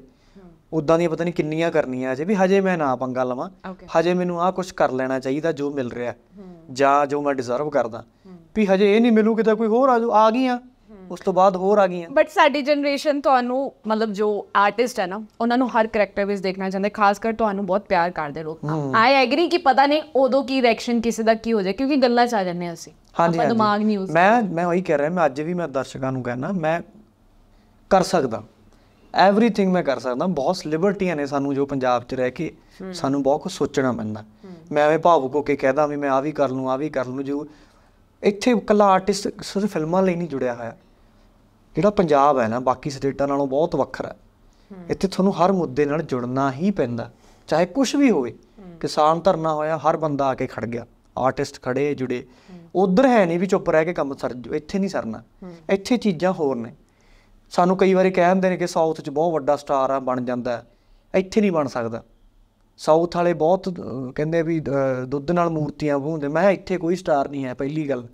ਉਦਾਂ ਦੀ ਪਤਾ ਨਹੀਂ ਕਿੰਨੀਆਂ ਕਰਨੀਆਂ ਅਜੇ ਵੀ ਹਜੇ ਮੈਂ ਨਾ ਪੰਗਾ ਲਵਾਂ ਹਜੇ ਮੈਨੂੰ ਆਹ ਕੁਝ ਕਰ ਲੈਣਾ ਚਾਹੀਦਾ ਜੋ ਮਿਲ ਰਿਹਾ ਜਾਂ ਜੋ ਮੈਂ ਡਿਜ਼ਰਵ ਕਰਦਾ ਵੀ ਹਜੇ ਇਹ ਨਹੀਂ ਮਿਲੂ ਕਿਤੇ ਕੋਈ ਹੋਰ ਆ ਜੋ ਆ ਗਈਆਂ ਉਸ ਤੋਂ ਬਾਅਦ ਹੋਰ ਆ ਗਈਆਂ ਬਟ ਸਾਡੀ ਜਨਰੇਸ਼ਨ ਤੁਹਾਨੂੰ ਮਤਲਬ ਜੋ ਆਰਟਿਸਟ ਹੈ ਨਾ ਉਹਨਾਂ ਨੂੰ ਹਰ ਕੈਰੈਕਟਰ ਵਿੱਚ ਦੇਖਣਾ ਚਾਹੁੰਦੇ ਖਾਸ ਕਰ ਤੁਹਾਨੂੰ ਬਹੁਤ ਪਿਆਰ ਕਰਦੇ ਲੋਕ ਆਈ ਐਗਰੀ ਕਿ ਪਤਾ ਨਹੀਂ ਉਦੋਂ ਕੀ ਰਿਐਕਸ਼ਨ ਕਿਸੇ ਦਾ ਕੀ ਹੋ ਜਾਏ ਕਿਉਂਕਿ ਗੱਲਾਂ ਚ ਆ ਜਾਂਦੇ ਅਸੀਂ ਆਪਣਾ ਦਿਮਾਗ ਨਹੀਂ ਉਸ ਮੈਂ ਮੈਂ ਉਹੀ ਕਹਿ ਰਿਹਾ ਮੈਂ ਅੱਜ ਵੀ ਮੈਂ ਦਰਸ਼ਕਾਂ ਨੂੰ ਕਹਿਣਾ ਮੈਂ ਕਰ ਸਕਦਾ ਐਵਰੀਥਿੰਗ ਮੈਂ ਕਰ ਸਕਦਾ ਬਹੁਤ ਲਿਬਰਟੀਆਂ ਨੇ ਸਾਨੂੰ ਜੋ ਪੰਜਾਬ 'ਚ ਰਹਿ ਕੇ ਸਾਨੂੰ ਬਹੁਤ ਕੁਝ ਸੋਚਣਾ ਪੈਂਦਾ ਮੈਂ ਐਵੇਂ ਭਾਵੁਕ ਹੋ ਕੇ ਕਹਦਾ ਵੀ ਮੈਂ ਆ ਵੀ ਕਰ ਲੂੰ ਆ ਵੀ ਕਰ ਲੂੰ ਜੋ ਇੱਥੇ ਕਲਾ ਆਰਟਿਸਟ ਸਿਰਫ ਫਿਲਮਾਂ ਲਈ ਨਹੀਂ ਜੁੜਿਆ ਹੋਇਆ ਜਿਹੜਾ ਪੰਜਾਬ ਹੈ ਨਾ ਬਾਕੀ ਸਟੇਟਾਂ ਨਾਲੋਂ ਬਹੁਤ ਵੱਖਰਾ ਹੈ ਇੱਥੇ ਤੁਹਾਨੂੰ ਹਰ ਮੁੱਦੇ ਨਾਲ ਜੁੜਨਾ ਹੀ ਪੈਂਦਾ ਚਾਹੇ ਕੁਝ ਵੀ ਹੋਵੇ ਕਿਸਾਨ ਧਰਨਾ ਹੋਇਆ ਹਰ ਬੰਦਾ ਆ ਕੇ ਖੜ ਗਿਆ ਆਰਟਿਸਟ ਖੜੇ ਜੁੜੇ ਉਧਰ ਹੈ ਨਹੀਂ ਵੀ ਚੁੱਪ ਰਹਿ ਕੇ ਕੰਮ ਸਰ ਜੋ ਇੱਥੇ ਨਹੀਂ ਸਰਨਾ ਇੱਥੇ ਚੀਜ਼ਾਂ ਹੋਰ ਨੇ ਸਾਨੂੰ ਕਈ ਵਾਰੀ ਕਹਿ ਹੁੰਦੇ ਨੇ ਕਿ ਸਾਊਥ 'ਚ ਬਹੁਤ ਵੱਡਾ ਸਟਾਰ ਆ ਬਣ ਜਾਂਦਾ ਇੱਥੇ ਨਹੀਂ ਬਣ ਸਕਦਾ ਸਾਊਥ ਵਾਲੇ ਬਹੁਤ ਕਹਿੰਦੇ ਵੀ ਦੁੱਧ ਨਾਲ ਮੂਰਤੀਆਂ ਬਣਾਉਂਦੇ ਮੈਂ ਇੱਥੇ ਕੋਈ ਸਟਾਰ ਨਹੀਂ ਹੈ ਪਹਿਲੀ ਗੱਲ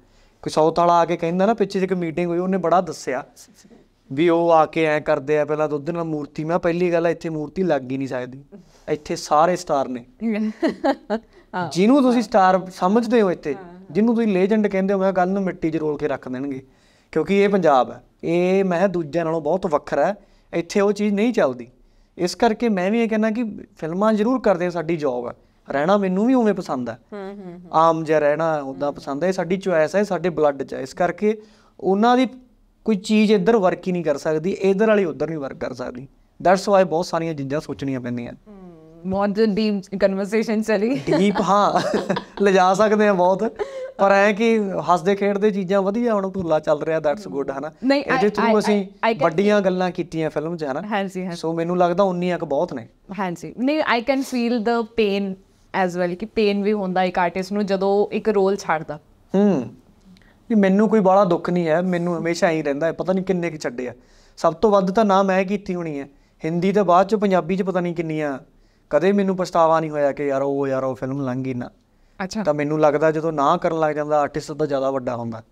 ਕੋਈ ਸਾਊਥ ਵਾਲਾ ਆ ਕੇ ਕਹਿੰਦਾ ਨਾ ਪਿੱਛੇ ਇੱਕ ਮੀਟਿੰਗ ਹੋਈ ਉਹਨੇ ਬੜਾ ਦੱਸਿਆ ਵੀ ਉਹ ਆ ਕੇ ਐ ਕਰਦੇ ਆ ਪਹਿਲਾਂ ਦੁੱਧ ਨਾਲ ਮੂਰਤੀ ਮੈਂ ਪਹਿਲੀ ਗੱਲ ਇੱਥੇ ਮੂਰਤੀ ਲੱਗ ਹੀ ਨਹੀਂ ਸਕਦੀ ਇੱਥੇ ਸਾਰੇ ਸਟਾਰ ਨੇ ਜਿਹਨੂੰ ਤੁਸੀਂ ਸਟਾਰ ਸਮਝਦੇ ਹੋ ਇੱਥੇ ਜਿਹਨੂੰ ਤੁਸੀਂ ਲੈਜੈਂਡ ਕਹਿੰਦੇ ਹੋ ਮੈਂ ਗੱਲ ਨੂੰ ਮਿੱਟੀ 'ਚ ਰੋਲ ਕੇ ਰੱਖ ਦੇਣਗੇ ਕਿਉਂਕਿ ਇਹ ਪੰਜਾਬ ਹੈ ਇਹ ਮੈਂ ਦੂਜਿਆਂ ਨਾਲੋਂ ਬਹੁਤ ਵੱਖਰਾ ਹੈ ਇੱਥੇ ਉਹ ਚੀਜ਼ ਨਹੀਂ ਚੱਲਦੀ ਇਸ ਕਰਕੇ ਮੈਂ ਵੀ ਇਹ ਕਹਿੰਦਾ ਕਿ ਫਿਲਮਾਂ ਜ਼ਰੂਰ ਕਰਦੇ ਸਾਡੀ ਜੌਬ ਹੈ ਰਹਿਣਾ ਮੈਨੂੰ ਵੀ ਉਵੇਂ ਪਸੰਦ ਆ ਹਮ ਹਮ ਆਮ ਜਿਹਾ ਰਹਿਣਾ ਉਦਾਂ ਪਸੰਦ ਆ ਇਹ ਸਾਡੀ ਚੁਆਇਸ ਇਹ ਸਾਡੇ ਬਲੱਡ 'ਚ ਆ ਇਸ ਕਰਕੇ ਉਹਨਾਂ ਦੀ ਕੋਈ ਚੀਜ਼ ਇੱਧਰ ਵਰਕ ਹੀ ਨਹੀਂ ਕਰ ਸਕਦੀ ਇੱਧਰ ਵਾਲੀ ਉੱਧਰ ਨਹੀਂ ਵਰਕ ਕਰ ਸਕਦੀ ਦੈਟਸ ਵਾਈ ਬਹੁਤ ਸਾਰੀਆਂ ਚੀਜ਼ਾਂ ਸੋਚਣੀਆਂ ਪੈਂਦੀਆਂ ਬਹੁਤ ਡੀਪ ਕਨਵਰਸੇਸ਼ਨ ਚਲੀ ਡੀਪ ਹਾਂ ਲਿਜਾ ਸਕਦੇ ਆ ਬਹੁਤ ਪਰ ਐ ਕਿ ਹੱਸਦੇ ਖੇਡਦੇ ਚੀਜ਼ਾਂ ਵਧੀਆ ਹੁਣ ਭੁੱਲਾ ਚੱਲ ਰਿਹਾ ਦੈਟਸ ਗੁੱਡ ਹਨਾ ਇਹਦੇ ਥਰੂ ਅਸੀਂ ਵੱਡੀਆਂ ਗੱਲਾਂ ਕੀਤੀਆਂ ਫਿਲਮ 'ਚ ਹਨਾ ਹਾਂਜੀ ਹਾਂ ਸੋ ਮੈਨੂੰ ਲੱਗਦਾ ਉਨੀਆਂ ਕ ਬਹੁਤ ਨੇ ਹਾਂਜੀ ਨਹੀਂ I can feel the pain as well ਕਿ ਪੇਨ ਵੀ ਹੁੰਦਾ ਇੱਕ ਆਰਟਿਸਟ ਨੂੰ ਜਦੋਂ ਇੱਕ ਰੋਲ ਛੱਡਦਾ ਹੂੰ ਕਿ ਮੈਨੂੰ ਕੋਈ ਬੜਾ ਦੁੱਖ ਨਹੀਂ ਹੈ ਮੈਨੂੰ ਹਮੇਸ਼ਾ ਐਂ ਰਹਿੰਦਾ ਹੈ ਪਤਾ ਨਹੀਂ ਕਿੰਨੇ ਕਿ ਛੱਡੇ ਆ ਸਭ ਤੋਂ ਵੱਧ ਤਾਂ ਨਾ ਮੈਂ ਕੀਤੀ ਹੋਣੀ ਹੈ ਹਿੰਦੀ ਤੋਂ ਬਾਅਦ ਚ ਪੰਜਾਬੀ ਚ ਪਤਾ ਨਹੀਂ ਕਿੰਨੀਆਂ ਕਦੇ ਮੈਨੂੰ ਪਛਤਾਵਾ ਨਹੀਂ ਹੋਇਆ ਕਿ ਯਾਰ ਉਹ ਯਾਰ ਉਹ ਫਿਲਮ ਲੰਘ ਨਾ ਅੱਛਾ ਤਾਂ ਮੈਨੂੰ ਲੱਗਦਾ ਜਦੋਂ ਨਾ ਕਰਨ ਲੱਗ ਜਾਂਦਾ ਆਰਟਿਸਟ ਦਾ ਜ਼ਿਆਦਾ ਵੱਡਾ ਹੁੰਦਾ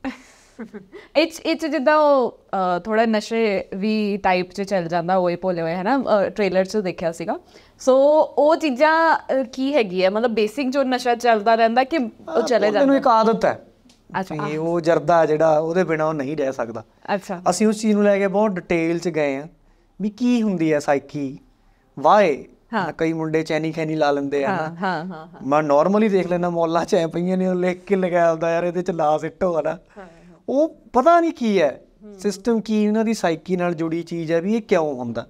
ਇਟਸ ਇਟਸ ਜਿੱਦਾਂ ਉਹ ਥੋੜਾ ਨਸ਼ੇ ਵੀ ਟਾਈਪ 'ਚ ਚੱਲ ਜਾਂਦਾ ਹੋਏ ਭੋਲੇ ਹੋਏ ਹੈ ਨਾ ਟ੍ਰੇਲਰ 'ਚ ਦੇਖਿਆ ਸੀਗਾ ਸੋ ਉਹ ਚੀਜ਼ਾਂ ਕੀ ਹੈਗੀ ਹੈ ਮਤਲਬ ਬੇਸਿਕ ਜੋ ਨਸ਼ਾ ਚੱਲਦਾ ਰਹਿੰਦਾ ਕਿ ਉਹ ਚਲੇ ਜਾਂਦਾ ਉਹਨੂੰ ਇੱਕ ਆਦਤ ਹੈ ਅੱਛਾ ਉਹ ਜਰਦਾ ਜਿਹੜਾ ਉਹਦੇ ਬਿਨਾ ਉਹ ਨਹੀਂ ਰਹਿ ਸਕਦਾ ਅੱਛਾ ਅਸੀਂ ਉਸ ਚੀਜ਼ ਨੂੰ ਲੈ ਕੇ ਬਹੁਤ ਡਿਟੇਲ 'ਚ ਗਏ ਆ ਵੀ ਕੀ ਹੁੰਦੀ ਹੈ ਸਾਈਕੀ ਵਾਏ ਹਾਂ ਕਈ ਮੁੰਡੇ ਚੈਨੀ ਖੈਨੀ ਲਾ ਲੈਂਦੇ ਆ ਹਾਂ ਹਾਂ ਹਾਂ ਮੈਂ ਨਾਰਮਲੀ ਦੇਖ ਲੈਣਾ ਮੌਲਾ ਚ ਐ ਪਈਆਂ ਨੇ ਉਹ ਲਿਖ ਕੇ ਲਗਾਉਂਦਾ ਯਾਰ ਇਹਦੇ ਚ ਲਾ ਸਿੱਟੋ ਹਨਾ ਉਹ ਪਤਾ ਨਹੀਂ ਕੀ ਹੈ ਸਿਸਟਮ ਕੀ ਉਹਨਾਂ ਦੀ ਸਾਈਕੀ ਨਾਲ ਜੁੜੀ ਚੀਜ਼ ਹੈ ਵੀ ਇਹ ਕਿਉਂ ਹੁੰਦਾ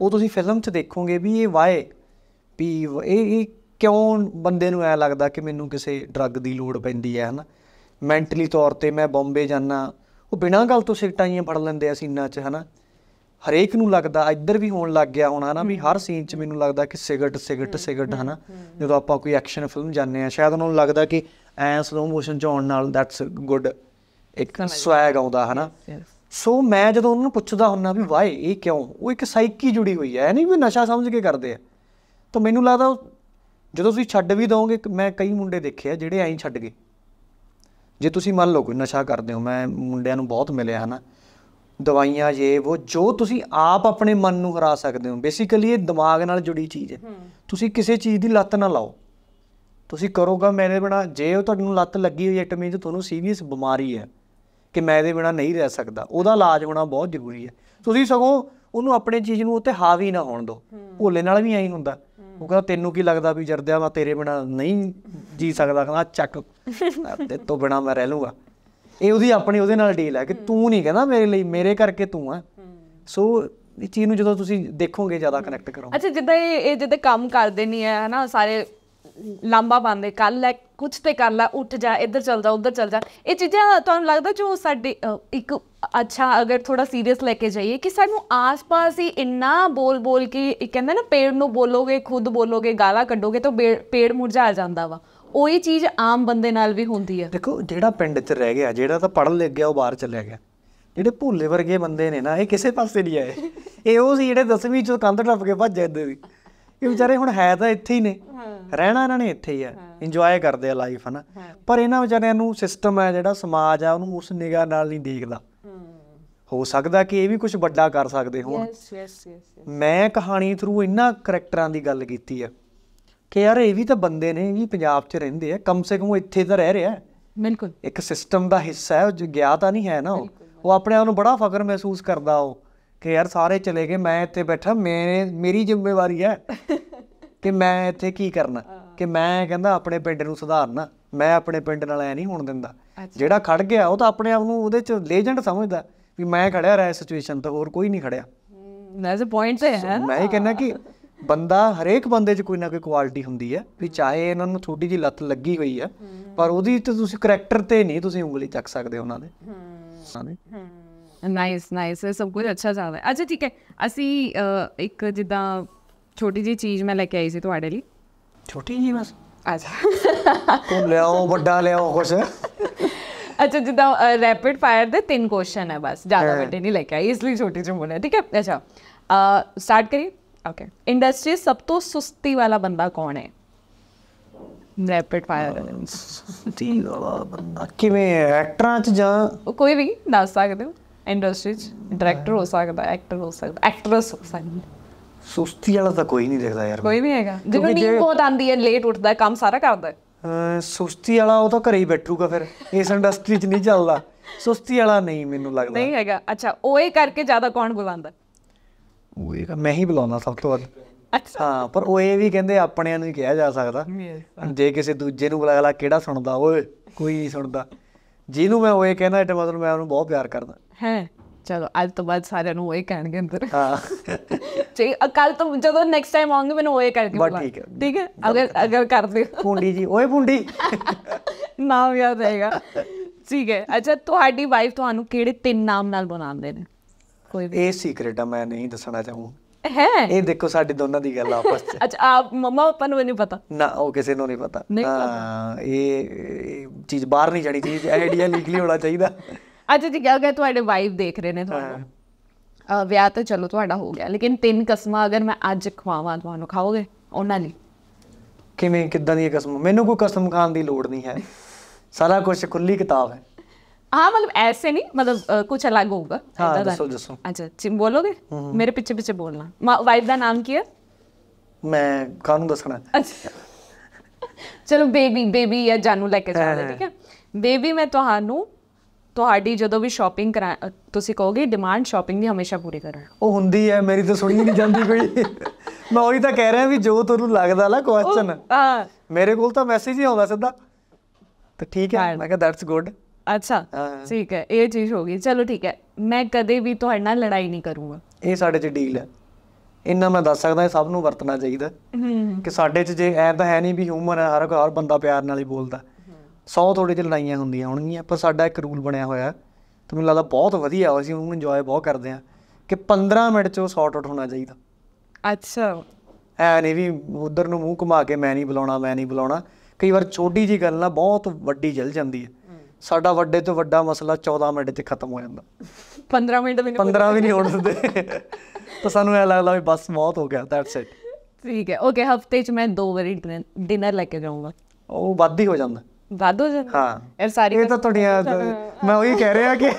ਉਹ ਤੁਸੀਂ ਫਿਲਮ 'ਚ ਦੇਖੋਗੇ ਵੀ ਇਹ ਵਾਏ ਵੀ ਇਹ ਕਿਉਂ ਬੰਦੇ ਨੂੰ ਐ ਲੱਗਦਾ ਕਿ ਮੈਨੂੰ ਕਿਸੇ ਡਰੱਗ ਦੀ ਲੋੜ ਪੈਂਦੀ ਹੈ ਹਨਾ ਮੈਂਟਲੀ ਤੌਰ ਤੇ ਮੈਂ ਬੰਬੇ ਜਾਣਾ ਉਹ ਬਿਨਾਂ ਗੱਲ ਤੋਂ ਸਿਗਟਾਂ ਹੀ ਫੜ ਲੈਂਦੇ ਆ ਸੀਨਾਂ 'ਚ ਹਨਾ ਹਰੇਕ ਨੂੰ ਲੱਗਦਾ ਇੱਧਰ ਵੀ ਹੋਣ ਲੱਗ ਗਿਆ ਹੋਣਾ ਨਾ ਵੀ ਹਰ ਸੀਨ 'ਚ ਮੈਨੂੰ ਲੱਗਦਾ ਕਿ ਸਿਗਰਟ ਸਿਗਰਟ ਸਿਗਰਟ ਹਨਾ ਜਦੋਂ ਆਪਾਂ ਕੋਈ ਐਕਸ਼ਨ ਫਿਲਮ ਜਾਂਦੇ ਆ ਸ਼ਾਇਦ ਉਹਨਾਂ ਨੂੰ ਲੱਗਦਾ ਕਿ ਐ ਸਲੋ ਮੋਸ਼ਨ 'ਚ ਆਉਣ ਨਾਲ ਦੈਟਸ ਗੁੱਡ ਇੱਕ ਸਵੈਗ ਆਉਂਦਾ ਹਨਾ ਸੋ ਮੈਂ ਜਦੋਂ ਉਹਨਾਂ ਨੂੰ ਪੁੱਛਦਾ ਹੁੰਨਾ ਵੀ ਵਾਏ ਇਹ ਕਿਉਂ ਉਹ ਇੱਕ ਸਾਈਕੀ ਜੁੜੀ ਹੋਈ ਹੈ ਨਹੀਂ ਵੀ ਨਸ਼ਾ ਸਮਝ ਕੇ ਕਰਦੇ ਆ ਤਾਂ ਮੈਨੂੰ ਲੱਗਦਾ ਜਦੋਂ ਤੁਸੀਂ ਛੱਡ ਵੀ ਦੋਗੇ ਮੈਂ ਕਈ ਮੁੰਡੇ ਦੇਖੇ ਆ ਜਿਹੜੇ ਐਂ ਛੱਡ ਗਏ ਜੇ ਤੁਸੀਂ ਮੰਨ ਲਓ ਕੋਈ ਨਸ਼ਾ ਕਰਦੇ ਹੋ ਮੈਂ ਮੁੰਡਿਆਂ ਨੂੰ ਬਹੁਤ ਮਿਲਿਆ ਹਨਾ ਦਵਾਈਆਂ ਜੇ ਉਹ ਜੋ ਤੁਸੀਂ ਆਪ ਆਪਣੇ ਮਨ ਨੂੰ ਹਰਾ ਸਕਦੇ ਹੋ ਬੇਸਿਕਲੀ ਇਹ ਦਿਮਾਗ ਨਾਲ ਜੁੜੀ ਚੀਜ਼ ਹੈ ਤੁਸੀਂ ਕਿਸੇ ਚੀਜ਼ ਦੀ ਲੱਤ ਨਾ ਲਾਓ ਤੁਸੀਂ ਕਰੋਗਾ ਮੈਨੇ ਬਣਾ ਜੇ ਉਹ ਤੁਹਾਨੂੰ ਲੱਤ ਲੱਗੀ ਹੋਈ ਹੈ ਇਟ ਮੀਨਸ ਤੁਹਾਨੂੰ ਸੀਰੀਅਸ ਬਿਮਾਰੀ ਹੈ ਕਿ ਮੈਂ ਇਹਦੇ ਬਿਨਾ ਨਹੀਂ ਰਹਿ ਸਕਦਾ ਉਹਦਾ ਇਲਾਜ ਹੋਣਾ ਬਹੁਤ ਜ਼ਰੂਰੀ ਹੈ ਤੁਸੀਂ ਸਗੋਂ ਉਹਨੂੰ ਆਪਣੇ ਚੀਜ਼ ਨੂੰ ਉੱਤੇ ਹਾਵੀ ਨਾ ਹੋਣ ਦਿਓ ਭੋਲੇ ਨਾਲ ਵੀ ਐਂ ਹੁੰਦਾ ਉਹ ਕਹਿੰਦਾ ਤੈਨੂੰ ਕੀ ਲੱਗਦਾ ਵੀ ਜਰਦਿਆ ਮੈਂ ਤੇਰੇ ਬਿਨਾ ਨਹੀਂ ਜੀ ਸਕਦਾ ਕਹਿੰਦਾ ਚੱਕ ਤੇ ਤੋਂ ਬਿਨਾ ਮੈਂ ਰਹਿ ਲੂੰਗਾ ਇਹ ਉਹਦੀ ਆਪਣੀ ਉਹਦੇ ਨਾਲ ਡੀਲ ਹੈ ਕਿ ਤੂੰ ਨਹੀਂ ਕਹਿੰਦਾ ਮੇਰੇ ਲਈ ਮੇਰੇ ਕਰਕੇ ਤੂੰ ਆ ਸੋ ਇਹ ਚੀਜ਼ ਨੂੰ ਜਦੋਂ ਤੁਸੀਂ ਦੇਖੋਗੇ ਜ਼ਿਆਦਾ ਕਨੈਕਟ ਕਰੋਗੇ ਅੱਛਾ ਜਿੱਦਾਂ ਇਹ ਇਹ ਜਿੱਦਾਂ ਕੰਮ ਕਰਦੇ ਨਹੀਂ ਹੈ ਹਨਾ ਸਾਰੇ ਲੰਬਾ ਬੰਦੇ ਕੱਲ ਲੈ ਕੁਝ ਤੇ ਕਰ ਲੈ ਉੱਠ ਜਾ ਇੱਧਰ ਚੱਲ ਜਾ ਉੱਧਰ ਚੱਲ ਜਾ ਇਹ ਚੀਜ਼ਾਂ ਤੁਹਾਨੂੰ ਲੱਗਦਾ ਜੋ ਸਾਡੇ ਇੱਕ ਅੱਛਾ ਅਗਰ ਥੋੜਾ ਸੀਰੀਅਸ ਲੈ ਕੇ ਜਾਈਏ ਕਿ ਸਾਨੂੰ ਆਸ-ਪਾਸ ਹੀ ਇੰਨਾ ਬੋਲ-ਬੋਲ ਕੇ ਕਹਿੰਦੇ ਨਾ ਪੇੜ ਨੂੰ ਬੋਲੋਗੇ ਖੁਦ ਬੋਲੋਗੇ ਗਾਲਾਂ ਕੱਢੋਗੇ ਤਾਂ ਪੇੜ ਮੁਰਝਾ ਜਾਂਦਾ ਵਾ ਉਹੀ ਚੀਜ਼ ਆਮ ਬੰਦੇ ਨਾਲ ਵੀ ਹੁੰਦੀ ਹੈ ਦੇਖੋ ਜਿਹੜਾ ਪਿੰਡ 'ਚ ਰਹਿ ਗਿਆ ਜਿਹੜਾ ਤਾਂ ਪੜਨ ਲੱਗ ਗਿਆ ਉਹ ਬਾਹਰ ਚੱਲਿਆ ਗਿਆ ਜਿਹੜੇ ਭੁੱਲੇ ਵਰਗੇ ਬੰਦੇ ਨੇ ਨਾ ਇਹ ਕਿਸੇ ਪਾਸੇ ਨਹੀਂ ਆਏ ਇਹ ਉਹ ਸੀ ਜਿਹੜੇ 10ਵੀਂ ਚੋਂ ਕੰਧ ਟੱਪ ਕੇ ਭੱਜ ਜਾਂਦੇ ਸੀ ਇਹ ਵਿਚਾਰੇ ਹੁਣ ਹੈ ਤਾਂ ਇੱਥੇ ਹੀ ਨੇ ਰਹਿਣਾ ਇਹਨਾਂ ਨੇ ਇੱਥੇ ਹੀ ਆ ਇੰਜੋਏ ਕਰਦੇ ਆ ਲਾਈਫ ਹਨਾ ਪਰ ਇਹਨਾਂ ਵਿਚਾਰਿਆਂ ਨੂੰ ਸਿਸਟਮ ਹੈ ਜਿਹੜਾ ਸਮਾਜ ਆ ਉਹਨੂੰ ਉਸ ਨਿਗਾਹ ਨਾਲ ਨਹੀਂ ਦੇਖਦਾ ਹੋ ਸਕਦਾ ਕਿ ਇਹ ਵੀ ਕੁਝ ਵੱਡਾ ਕਰ ਸਕਦੇ ਹੋਣ ਮੈਂ ਕਹਾਣੀ ਥਰੂ ਇਹਨਾਂ ਕੈਰੈਕਟਰਾਂ ਦੀ ਗੱਲ ਕੀਤੀ ਆ ਕਿ ਯਾਰ ਇਹ ਵੀ ਤਾਂ ਬੰਦੇ ਨੇ ਵੀ ਪੰਜਾਬ 'ਚ ਰਹਿੰਦੇ ਆ ਕਮ ਸੇ ਕਮ ਇੱਥੇ ਤਾਂ ਰਹਿ ਰਿਹਾ ਬਿਲਕੁਲ ਇੱਕ ਸਿਸਟਮ ਦਾ ਹਿੱਸਾ ਹੈ ਉਹ ਗਿਆ ਤਾਂ ਨਹੀਂ ਹੈ ਨਾ ਉਹ ਆਪਣੇ ਆਪ ਨੂੰ ਬੜਾ ਫਖਰ ਮਹਿਸੂਸ ਕਰਦਾ ਉਹ ਕਿ ਯਾਰ ਸਾਰੇ ਚਲੇ ਗਏ ਮੈਂ ਇੱਥੇ ਬੈਠਾ ਮੇਰੇ ਮੇਰੀ ਜ਼ਿੰਮੇਵਾਰੀ ਹੈ ਕਿ ਮੈਂ ਇੱਥੇ ਕੀ ਕਰਨਾ ਕਿ ਮੈਂ ਕਹਿੰਦਾ ਆਪਣੇ ਪਿੰਡ ਨੂੰ ਸੁਧਾਰਨਾ ਮੈਂ ਆਪਣੇ ਪਿੰਡ ਨਾਲ ਐ ਨਹੀਂ ਹੋਣ ਦਿੰਦਾ ਜਿਹੜਾ ਖੜ ਗਿਆ ਉਹ ਤਾਂ ਆਪਣੇ ਆਪ ਨੂੰ ਉਹਦੇ ਚ ਲੇਜੈਂਡ ਸਮਝਦਾ ਵੀ ਮੈਂ ਖੜਿਆ ਰਿਹਾ ਸਿਚੁਏਸ਼ਨ ਤੇ ਹੋਰ ਕੋਈ ਨਹੀਂ ਖੜਿਆ ਦੈਟਸ ਅ ਪੁਆਇੰਟ ਤੇ ਹੈ ਮੈਂ ਇਹ ਕਹਿੰਦਾ ਕਿ ਬੰਦਾ ਹਰੇਕ ਬੰਦੇ 'ਚ ਕੋਈ ਨਾ ਕੋਈ ਕੁਆਲਿਟੀ ਹੁੰਦੀ ਹੈ ਵੀ ਚਾਹੇ ਇਹਨਾਂ ਨੂੰ ਛੋਟੀ ਜੀ ਲੱਤ ਲੱਗੀ ਹੋਈ ਹੈ ਪਰ ਉਹਦੀ ਤੇ ਤੁਸੀਂ ਕੈਰੈਕਟਰ ਤੇ ਨਹੀਂ ਤੁਸੀਂ ਉਂਗਲੀ ਚੱਕ ਸਕਦੇ ਉਹਨਾਂ ਦੇ ਹਾਂ ਨਾਈਸ ਨਾਈਸ ਸਭ ਕੁਝ ਅੱਛਾ ਚੱਲ ਰਿਹਾ ਅੱਛਾ ਠੀਕ ਹੈ ਅਸੀਂ ਇੱਕ ਜਿੱਦਾਂ ਛੋਟੀ ਜੀ ਚੀਜ਼ ਮੈਂ ਲੈ ਕੇ ਆਈ ਸੀ ਤੁਹਾਡੇ ਲਈ ਛੋਟੀ ਜੀ ਬਸ ਅੱਛਾ ਕੋਲ ਲਿਆਓ ਵੱਡਾ ਲਿਆਓ ਕੁਛ ਅੱਛਾ ਜਿੱਦਾਂ ਰੈਪਿਡ ਫਾਇਰ ਦੇ ਤਿੰਨ ਕੁਐਸਚਨ ਹੈ ਬਸ ਜ਼ਿਆਦਾ ਵੱਡੇ ਨਹੀਂ ਲੈ ਕੇ ਆਈ ਇਸ ਲਈ ਛੋਟੀ ਜਿਹੀ ਬੋਲਿਆ ਠੀਕ ਹੈ ਅੱਛਾ ਸਟਾਰਟ ਕਰੀਏ ਓਕੇ ਇੰਡਸਟਰੀ ਸਭ ਤੋਂ ਸੁਸਤੀ ਵਾਲਾ ਬੰਦਾ ਕੌਣ ਹੈ ਰੈਪਿਡ ਫਾਇਰ ਸੁਸਤੀ ਵਾਲਾ ਬੰਦਾ ਕਿਵੇਂ ਐਕਟਰਾਂ ਚ ਜਾਂ ਕੋਈ ਵੀ ਦੱਸ ਸਕਦੇ ਹੋ ਇੰਡਸਟਰੀ 'ਚ ਡਾਇਰੈਕਟਰ ਹੋ ਸਕਦਾ ਐਕਟਰ ਹੋ ਸਕਦਾ ਐਕਟਰਸ ਹੋ ਸਕਦਾ ਸੁਸਤੀ ਵਾਲਾ ਤਾਂ ਕੋਈ ਨਹੀਂ ਦਿਖਦਾ ਯਾਰ ਕੋਈ ਵੀ ਹੈਗਾ ਜਿਹਨੂੰ ਨੀਂਦ ਬਹੁਤ ਆਂਦੀ ਹੈ ਲੇਟ ਉੱਠਦਾ ਹੈ ਕੰਮ ਸਾਰਾ ਕਰਦਾ ਹੈ ਸੁਸਤੀ ਵਾਲਾ ਉਹ ਤਾਂ ਘਰੇ ਹੀ ਬੈਠੂਗਾ ਫਿਰ ਇਸ ਇੰਡਸਟਰੀ 'ਚ ਨਹੀਂ ਚੱਲਦਾ ਸੁਸਤੀ ਵਾਲਾ ਨਹੀਂ ਮੈਨੂੰ ਲੱਗਦਾ ਨਹੀਂ ਹੈਗਾ ਅੱਛਾ ਓਏ ਕਰਕੇ ਜ਼ਿਆਦਾ ਕੌਣ ਬੁਲਾਉਂਦਾ ਓਏ ਮੈਂ ਹੀ ਬੁਲਾਉਂਦਾ ਸਭ ਤੋਂ ਵੱਧ ਅੱਛਾ ਹਾਂ ਪਰ ਓਏ ਵੀ ਕਹਿੰਦੇ ਆਪਣਿਆਂ ਨੂੰ ਹੀ ਕਿਹਾ ਜਾ ਸਕਦਾ ਜੇ ਕਿਸੇ ਦੂਜੇ ਨੂੰ ਬੁਲਾਇਆ ਲਾ ਕਿਹੜਾ ਸੁਣਦਾ ਓਏ ਕੋਈ ਨਹੀਂ ਸੁਣਦਾ ਜਿਹਨੂੰ ਮੈਂ ਓਏ ਕਹਿੰਦਾ ਇਟ ਮਤਲਬ ਮੈਂ ਉਹਨੂੰ ਬਹੁਤ ਪਿਆਰ ਕਰਦਾ ਹੈ ਚਲੋ ਅੱਜ ਤੋਂ ਬਾਅਦ ਸਾਰਿਆਂ ਨੂੰ ਉਹ ਹੀ ਕਹਿਣਗੇ ਅੰਦਰ ਹਾਂ ਜੇ ਅਕਲ ਤੋਂ ਜਦੋਂ ਨੈਕਸਟ ਟਾਈਮ ਆਉਂਗੇ ਮੈਨੂੰ ਉਹ ਹੀ ਕਰਕੇ ਬਸ ਠੀਕ ਹੈ ਠੀਕ ਹੈ ਅਗਰ ਅਗਰ ਕਰਦੇ ਪੁੰਡੀ ਜੀ ਓਏ ਪੁੰਡੀ ਨਾਮ ਯਾਦ ਰਹੇਗਾ ਠੀਕ ਹੈ ਅੱਛਾ ਤੁਹਾਡੀ ਵਾਈਫ ਤੁਹਾਨੂੰ ਕਿਹੜੇ ਤਿੰਨ ਨਾਮ ਨਾਲ ਬੁਲਾਉਂਦੇ ਨੇ ਕੋਈ ਇਹ ਸੀਕ੍ਰੇਟ ਆ ਮੈਂ ਨਹੀਂ ਦੱਸਣਾ ਚਾਹੂੰ ਹੈ ਇਹ ਦੇਖੋ ਸਾਡੇ ਦੋਨਾਂ ਦੀ ਗੱਲ ਆਪਸ ਚ ਅੱਛਾ ਆਪ ਮਮਾ ਪਾਪਾ ਨੂੰ ਨਹੀਂ ਪਤਾ ਨਾ ਉਹ ਕਿਸੇ ਨੂੰ ਨਹੀਂ ਪਤਾ ਹਾਂ ਇਹ ਚੀਜ਼ ਬਾਹਰ ਨਹੀਂ ਜਾਣੀ ਚਾਹੀਦੀ ਇਹ ਆਈਡੀਆ ਲੀਗਲੀ ਹੋਣਾ ਚਾਹੀਦਾ ਅੱਜ ਜੀ ਗੱਲ ਕਰ ਤੁਹਾਡੇ ਵਾਈਫ ਦੇਖ ਰਹੇ ਨੇ ਤੁਹਾਨੂੰ ਅ ਵਿਆਹ ਤਾਂ ਚਲੋ ਤੁਹਾਡਾ ਹੋ ਗਿਆ ਲੇਕਿਨ ਤਿੰਨ ਕਸਮਾਂ ਅਗਰ ਮੈਂ ਅੱਜ ਖਵਾਵਾਂ ਤੁਹਾਨੂੰ ਖਾਓਗੇ ਉਹਨਾਂ ਲਈ ਕਿਵੇਂ ਕਿੱਦਾਂ ਦੀ ਕਸਮ ਮੈਨੂੰ ਕੋਈ ਕਸਮ ਖਾਣ ਦੀ ਲੋੜ ਨਹੀਂ ਹੈ ਸਾਰਾ ਕੁਝ ਖੁੱਲੀ ਕਿਤਾਬ ਹੈ ਹਾਂ ਮਤਲਬ ਐਸੇ ਨਹੀਂ ਮਤਲਬ ਕੁਝ ਅਲੱਗ ਹੋਊਗਾ ਹਾਂ ਦੱਸੋ ਦੱਸੋ ਅੱਛਾ ਚਿੰ ਬੋਲੋਗੇ ਮੇਰੇ ਪਿੱਛੇ ਪਿੱਛੇ ਬੋਲਣਾ ਵਾਈਫ ਦਾ ਨਾਮ ਕੀ ਹੈ ਮੈਂ ਕਾਨੂੰ ਦੱਸਣਾ ਅੱਛਾ ਚਲੋ ਬੇਬੀ ਬੇਬੀ ਜਾਂ ਜਾਨੂ ਲੈ ਕੇ ਚੱਲਦੇ ਠੀਕ ਹੈ ਬੇਬੀ ਮੈਂ ਤੁਹਾਨੂੰ ਤੁਹਾਡੀ ਜਦੋਂ ਵੀ ਸ਼ਾਪਿੰਗ ਕਰਾ ਤੁਸੀਂ ਕਹੋਗੇ ਡਿਮਾਂਡ ਸ਼ਾਪਿੰਗ ਦੀ ਹਮੇਸ਼ਾ ਪੂਰੀ ਕਰਨ ਉਹ ਹੁੰਦੀ ਹੈ ਮੇਰੀ ਤਾਂ ਸੁਣੀ ਨਹੀਂ ਜਾਂਦੀ ਕੋਈ ਮੈਂ ਉਹੀ ਤਾਂ ਕਹਿ ਰਿਹਾ ਵੀ ਜੋ ਤੁਹਾਨੂੰ ਲੱਗਦਾ ਲਾ ਕੁਐਸਚਨ ਹਾਂ ਮੇਰੇ ਕੋਲ ਤਾਂ ਮੈਸੇਜ ਹੀ ਆਉਂਦਾ ਸਿੱਧਾ ਤਾਂ ਠੀਕ ਹੈ ਮੈਂ ਕਿਹਾ ਦੈਟਸ ਗੁੱਡ ਅੱਛਾ ਠੀਕ ਹੈ ਇਹ ਚੀਜ਼ ਹੋ ਗਈ ਚਲੋ ਠੀਕ ਹੈ ਮੈਂ ਕਦੇ ਵੀ ਤੁਹਾਡੇ ਨਾਲ ਲੜਾਈ ਨਹੀਂ ਕਰੂੰਗਾ ਇਹ ਸਾਡੇ 'ਚ ਡੀਲ ਹੈ ਇੰਨਾ ਮੈਂ ਦੱਸ ਸਕਦਾ ਸਭ ਨੂੰ ਵਰਤਣਾ ਚਾਹੀਦਾ ਕਿ ਸਾਡੇ 'ਚ ਜੇ ਐ ਤਾਂ ਹੈ ਨਹੀਂ ਵੀ ਹਿਊਮਨ ਹੈ ਹਰ ਕੋਈ ਹਰ ਬੰਦਾ ਪਿਆਰ ਨਾਲ ਹੀ ਬੋਲਦਾ 100 ਥੋੜੇ ਜਿਹੇ ਲੜਾਈਆਂ ਹੁੰਦੀਆਂ ਹੋਣਗੀਆਂ ਪਰ ਸਾਡਾ ਇੱਕ ਰੂਲ ਬਣਿਆ ਹੋਇਆ ਤੇ ਮੈਨੂੰ ਲੱਗਦਾ ਬਹੁਤ ਵਧੀਆ ਅਸੀਂ ਉਹਨੂੰ ਇੰਜੋਏ ਬਹੁਤ ਕਰਦੇ ਆ ਕਿ 15 ਮਿੰਟ ਚ ਉਹ ਸੌਟ ਆਊਟ ਹੋਣਾ ਚਾਹੀਦਾ ਅੱਛਾ ਐ ਨਹੀਂ ਵੀ ਉਧਰ ਨੂੰ ਮੂੰਹ ਘੁਮਾ ਕੇ ਮੈਂ ਨਹੀਂ ਬੁਲਾਉਣਾ ਮੈਂ ਨਹੀਂ ਬੁਲਾਉਣਾ ਕਈ ਵਾਰ ਛੋਟੀ ਜੀ ਗੱਲ ਨਾਲ ਬਹੁਤ ਵੱਡੀ ਜਲ ਜਾਂਦੀ ਹੈ ਸਾਡਾ ਵੱਡੇ ਤੋਂ ਵੱਡਾ ਮਸਲਾ 14 ਮਿੰਟ 'ਚ ਖਤਮ ਹੋ ਜਾਂਦਾ 15 ਮਿੰਟ ਵੀ ਨਹੀਂ 15 ਵੀ ਨਹੀਂ ਹੋਣ ਦਿੰਦੇ ਤਾਂ ਸਾਨੂੰ ਇਹ ਲੱਗਦਾ ਵੀ ਬਸ ਮੌਤ ਹੋ ਗਿਆ ਦੈਟਸ ਇਟ ਠੀਕ ਹੈ ਓਕੇ ਹਫਤੇ 'ਚ ਮੈਂ ਦੋ ਵਾਰੀ ਡਿਨਰ ਲੈ ਕੇ ਜਾਊਂਗਾ ਉਹ ਵੱਧ ਹੀ ਹੋ ਜਾਂਦਾ ਵਾਧੂ ਹੋ ਹਾਂ ਇਹ ਸਾਰੀ ਇਹ ਤਾਂ ਤੁਹਾਡੀਆਂ ਮੈਂ ਉਹੀ ਕਹਿ ਰਿਹਾ ਕਿ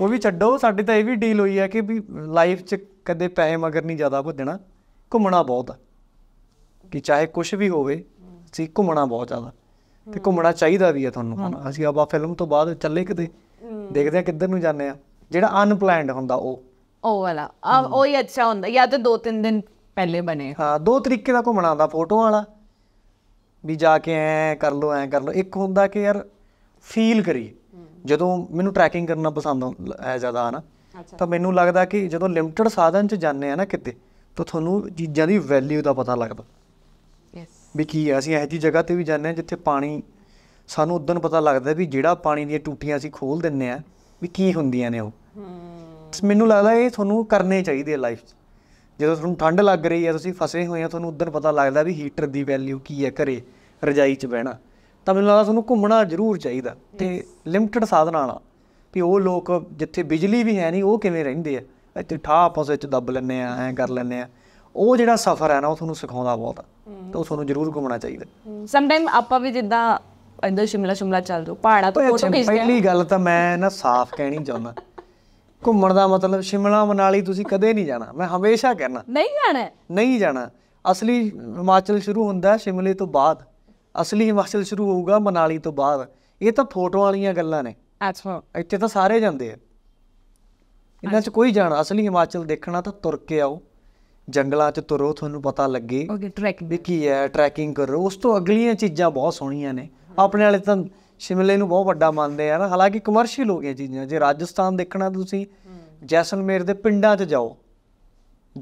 ਉਹ ਵੀ ਛੱਡੋ ਸਾਡੀ ਤਾਂ ਇਹ ਵੀ ਡੀਲ ਹੋਈ ਹੈ ਕਿ ਵੀ ਲਾਈਫ 'ਚ ਕਦੇ ਪੈਸੇ ਮਗਰ ਨਹੀਂ ਜ਼ਿਆਦਾ ਭੁੱਜਣਾ ਘੁੰਮਣਾ ਬਹੁਤ ਆ ਕਿ ਚਾਹੇ ਕੁਝ ਵੀ ਹੋਵੇ ਸੀ ਘੁੰਮਣਾ ਬਹੁਤ ਜ਼ਿਆਦਾ ਤੇ ਘੁੰਮਣਾ ਚਾਹੀਦਾ ਵੀ ਆ ਤੁਹਾਨੂੰ ਹੁਣ ਅਸੀਂ ਆਪਾਂ ਫਿਲਮ ਤੋਂ ਬਾਅਦ ਚੱਲੇ ਕਿਤੇ ਦੇਖਦੇ ਆ ਕਿੱਧਰ ਨੂੰ ਜਾਂਦੇ ਆ ਜਿਹੜਾ ਅਨਪਲਾਨਡ ਹੁੰਦਾ ਉਹ ਉਹ ਵਾਲਾ ਉਹ ਹੀ ਅੱਛਾ ਹੁੰਦਾ ਜਾਂ ਤਾਂ 2-3 ਦਿਨ ਪਹਿਲੇ ਬਣੇ ਹਾਂ ਦੋ ਤਰੀਕੇ ਦਾ ਘੁੰਮਣਾ ਦਾ ਫੋਟੋ ਵਾਲਾ ਵੀ ਜਾ ਕੇ ਐ ਕਰ ਲੋ ਐ ਕਰ ਲੋ ਇੱਕ ਹੁੰਦਾ ਕਿ ਯਾਰ ਫੀਲ ਕਰੀਏ ਜਦੋਂ ਮੈਨੂੰ ਟਰੈਕਿੰਗ ਕਰਨਾ ਪਸੰਦ ਹੈ ਜ਼ਿਆਦਾ ਹਨਾ ਤਾਂ ਮੈਨੂੰ ਲੱਗਦਾ ਕਿ ਜਦੋਂ ਲਿਮਟਿਡ ਸਾਧਨ 'ਚ ਜਾਂਦੇ ਆ ਨਾ ਕਿਤੇ ਤਾਂ ਤੁਹਾਨੂੰ ਚੀਜ਼ਾਂ ਦੀ ਵੈਲਿਊ ਦਾ ਪਤਾ ਲੱਗਦਾ ਯੈਸ ਵੀ ਕੀ ਆ ਅਸੀਂ ਇਹੋ ਜੀ ਜਗ੍ਹਾ ਤੇ ਵੀ ਜਾਂਦੇ ਆ ਜਿੱਥੇ ਪਾਣੀ ਸਾਨੂੰ ਉਦੋਂ ਪਤਾ ਲੱਗਦਾ ਵੀ ਜਿਹੜਾ ਪਾਣੀ ਦੀਆਂ ਟੂਟੀਆਂ ਅਸੀਂ ਖੋਲ ਦਿੰਨੇ ਆ ਵੀ ਕੀ ਹੁੰਦੀਆਂ ਨੇ ਉਹ ਮੈਨੂੰ ਲੱਗਦਾ ਇਹ ਤੁਹਾਨੂੰ ਕਰਨੇ ਚਾਹੀਦੇ ਆ ਲਾਈਫ 'ਚ ਜਦੋਂ ਤੁਹਾਨੂੰ ਠੰਡ ਲੱਗ ਰਹੀ ਹੈ ਤੁਸੀਂ ਫਸੇ ਹੋਏ ਆ ਤੁਹਾਨੂੰ ਉਦੋਂ ਪਤਾ ਲੱਗਦਾ ਵੀ ਹੀਟਰ ਦੀ ਵੈਲਿਊ ਕੀ ਹੈ ਘਰੇ ਰਜਾਈ 'ਚ ਬਹਿਣਾ ਤਾਂ ਮੈਨੂੰ ਲੱਗਦਾ ਤੁਹਾਨੂੰ ਘੁੰਮਣਾ ਜ਼ਰੂਰ ਚਾਹੀਦਾ ਤੇ ਲਿਮਟਿਡ ਸਾਧਨਾਂ ਨਾਲ ਵੀ ਉਹ ਲੋਕ ਜਿੱਥੇ ਬਿਜਲੀ ਵੀ ਹੈ ਨਹੀਂ ਉਹ ਕਿਵੇਂ ਰਹਿੰਦੇ ਆ ਇੱਥੇ ਠਾ ਆਪਸ ਉਸ ਵਿੱਚ ਦੱਬ ਲੈਣੇ ਆ ਐ ਕਰ ਲੈਣੇ ਆ ਉਹ ਜਿਹੜਾ ਸਫ਼ਰ ਹੈ ਨਾ ਉਹ ਤੁਹਾਨੂੰ ਸਿਖਾਉਂਦਾ ਬਹੁਤ ਤਾਂ ਉਹ ਤੁਹਾਨੂੰ ਜ਼ਰੂਰ ਘੁੰਮਣਾ ਚਾਹੀਦਾ ਸਮ ਟਾਈਮ ਆਪਾਂ ਵੀ ਜਿੱਦਾਂ ਇੰਦਰ ਸ਼ਿਮਲਾ ਸ਼ਿਮਲਾ ਚੱਲ ਦੋ ਪਹਾੜਾ ਤੋਂ ਫੋਟੋ ਖਿੱਚਦੇ ਪਹਿਲੀ ਗੱਲ ਤਾਂ ਮੈਂ ਨਾ ਸਾਫ਼ ਕਹਿਣੀ ਚਾਹੁੰਦਾ ਘੁੰਮਣ ਦਾ ਮਤਲਬ ਸ਼ਿਮਲਾ ਮਨਾਲੀ ਤੁਸੀਂ ਕਦੇ ਨਹੀਂ ਜਾਣਾ ਮੈਂ ਹਮੇਸ਼ਾ ਕਹਿਣਾ ਨਹੀਂ ਜਾਣਾ ਨਹੀਂ ਜਾਣਾ ਅਸਲੀ ਹਿਮਾਚਲ ਸ਼ੁਰੂ ਹੁੰਦਾ ਸ਼ਿਮਲੇ ਤੋਂ ਬਾਅਦ ਅਸਲੀ ਹਿਮਾਚਲ ਸ਼ੁਰੂ ਹੋਊਗਾ ਮਨਾਲੀ ਤੋਂ ਬਾਅਦ ਇਹ ਤਾਂ ਫੋਟੋ ਵਾਲੀਆਂ ਗੱਲਾਂ ਨੇ ਅੱਛਾ ਇੱਥੇ ਤਾਂ ਸਾਰੇ ਜਾਂਦੇ ਆ ਇਹਨਾਂ 'ਚ ਕੋਈ ਜਾਣਾ ਅਸਲੀ ਹਿਮਾਚਲ ਦੇਖਣਾ ਤਾਂ ਤੁਰ ਕੇ ਆਓ ਜੰਗਲਾਂ 'ਚ ਤੁਰੋ ਤੁਹਾਨੂੰ ਪਤਾ ਲੱਗੇ ਓਕੇ ਟ੍ਰੈਕਿੰਗ ਵੀ ਕੀ ਹੈ ਟ੍ਰੈਕਿੰਗ ਕਰੋ ਉਸ ਤੋਂ ਅਗਲੀਆਂ ਚੀਜ਼ਾਂ ਬਹੁਤ ਸੋਹਣੀਆਂ ਨੇ ਆਪਣੇ ਵਾਲੇ ਤਾਂ ਸ਼ਿਮਲੇ ਨੂੰ ਬਹੁਤ ਵੱਡਾ ਮੰਨਦੇ ਆ ਨਾ ਹਾਲਾਂਕਿ ਕਮਰਸ਼ੀਅਲ ਹੋ ਗਿਆ ਚੀਜ਼ਾਂ ਜੇ ਰਾਜਸਥਾਨ ਦੇਖਣਾ ਤੁਸੀਂ ਜੈਸਲਮੇਰ ਦੇ ਪਿੰਡਾਂ 'ਚ ਜਾਓ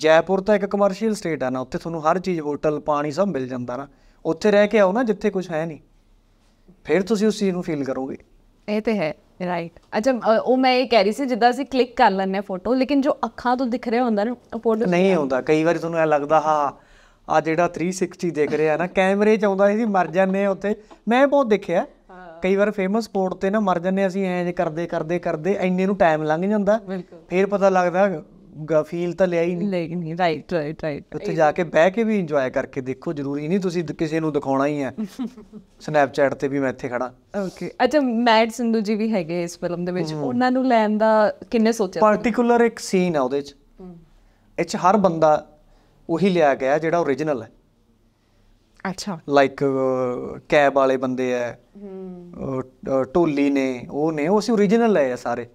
ਜੈਪੁਰ ਤਾਂ ਇੱਕ ਕਮਰਸ਼ੀਅਲ ਸਟੇਟ ਆ ਨਾ ਉੱਥੇ ਤੁਹਾਨੂੰ ਹਰ ਚੀਜ਼ ਹੋਟਲ ਪਾਣੀ ਸਭ ਮਿਲ ਜਾਂਦਾ ਨਾ ਉੱਥੇ ਰਹਿ ਕੇ ਆਓ ਨਾ ਜਿੱਥੇ ਕੁਝ ਹੈ ਨਹੀਂ ਫਿਰ ਤੁਸੀਂ ਉਸ ਚੀਜ਼ ਨੂੰ ਫੀਲ ਕਰੋਗੇ ਇਹ ਤੇ ਹੈ ਰਾਈਟ ਅੱਛਾ ਉਹ ਮੈਂ ਇਹ ਕਹਿ ਰਹੀ ਸੀ ਜਿੱਦਾਂ ਅਸੀਂ ਕਲਿੱਕ ਕਰ ਲੈਂਦੇ ਫੋਟੋ ਲੇਕਿਨ ਜੋ ਅੱਖਾਂ ਤੋਂ ਦਿਖ ਰਿਹਾ ਹੁੰਦਾ ਨਾ ਉਹ ਫੋਟੋ ਨਹੀਂ ਆਉਂਦਾ ਕਈ ਵਾਰੀ ਤੁਹਾਨੂੰ ਐ ਲੱਗਦਾ ਹਾਂ ਆ ਜਿਹੜਾ 360 ਦਿਖ ਰਿਹਾ ਨਾ ਕੈਮਰੇ ਚ ਆਉਂਦਾ ਸੀ ਮਰ ਜਾਂਦੇ ਉੱਥੇ ਮੈਂ ਬਹੁਤ ਦੇਖਿਆ ਕਈ ਵਾਰ ਫੇਮਸ ਸਪੋਰਟ ਤੇ ਨਾ ਮਰ ਜੰਨੇ ਅਸੀਂ ਐਂ ਜੇ ਕਰਦੇ ਕਰਦੇ ਕਰਦੇ ਐਨੇ ਨੂੰ ਟਾਈਮ ਲੰਘ ਜਾਂਦਾ ਫੇਰ ਪਤਾ ਲੱਗਦਾ ਫੀਲ ਤਾਂ ਲਿਆ ਹੀ ਨਹੀਂ ਨਹੀਂ ਨਹੀਂ ਰਾਈਟ ਰਾਈਟ ਰਾਈਟ ਉੱਥੇ ਜਾ ਕੇ ਬਹਿ ਕੇ ਵੀ ਇੰਜੋਏ ਕਰਕੇ ਦੇਖੋ ਜ਼ਰੂਰੀ ਨਹੀਂ ਤੁਸੀਂ ਕਿਸੇ ਨੂੰ ਦਿਖਾਉਣਾ ਹੀ ਹੈ ਸਨੈਪਚੈਟ ਤੇ ਵੀ ਮੈਂ ਇੱਥੇ ਖੜਾ ਓਕੇ ਅੱਛਾ ਮੈਡ ਸਿੰਧੂ ਜੀ ਵੀ ਹੈਗੇ ਇਸ ਫਿਲਮ ਦੇ ਵਿੱਚ ਉਹਨਾਂ ਨੂੰ ਲੈਣ ਦਾ ਕਿੰਨੇ ਸੋਚਿਆ ਪਾਰਟਿਕੂਲਰ ਇੱਕ ਸੀਨ ਆ ਉਹਦੇ 'ਚ ਇਹ 'ਚ ਹਰ ਬੰਦਾ ਉਹੀ ਲਿਆ ਗਿਆ ਜਿਹੜਾ origignal ਹੈ ਅੱਛਾ ਲਾਈਕ ਕੈਬ ਵਾਲੇ ਬੰਦੇ ਐ ਢੋਲੀ ਨੇ ਉਹ ਨੇ ਉਹ ਅਸੀਂ origignal ਲਏ ਆ ਸਾਰੇ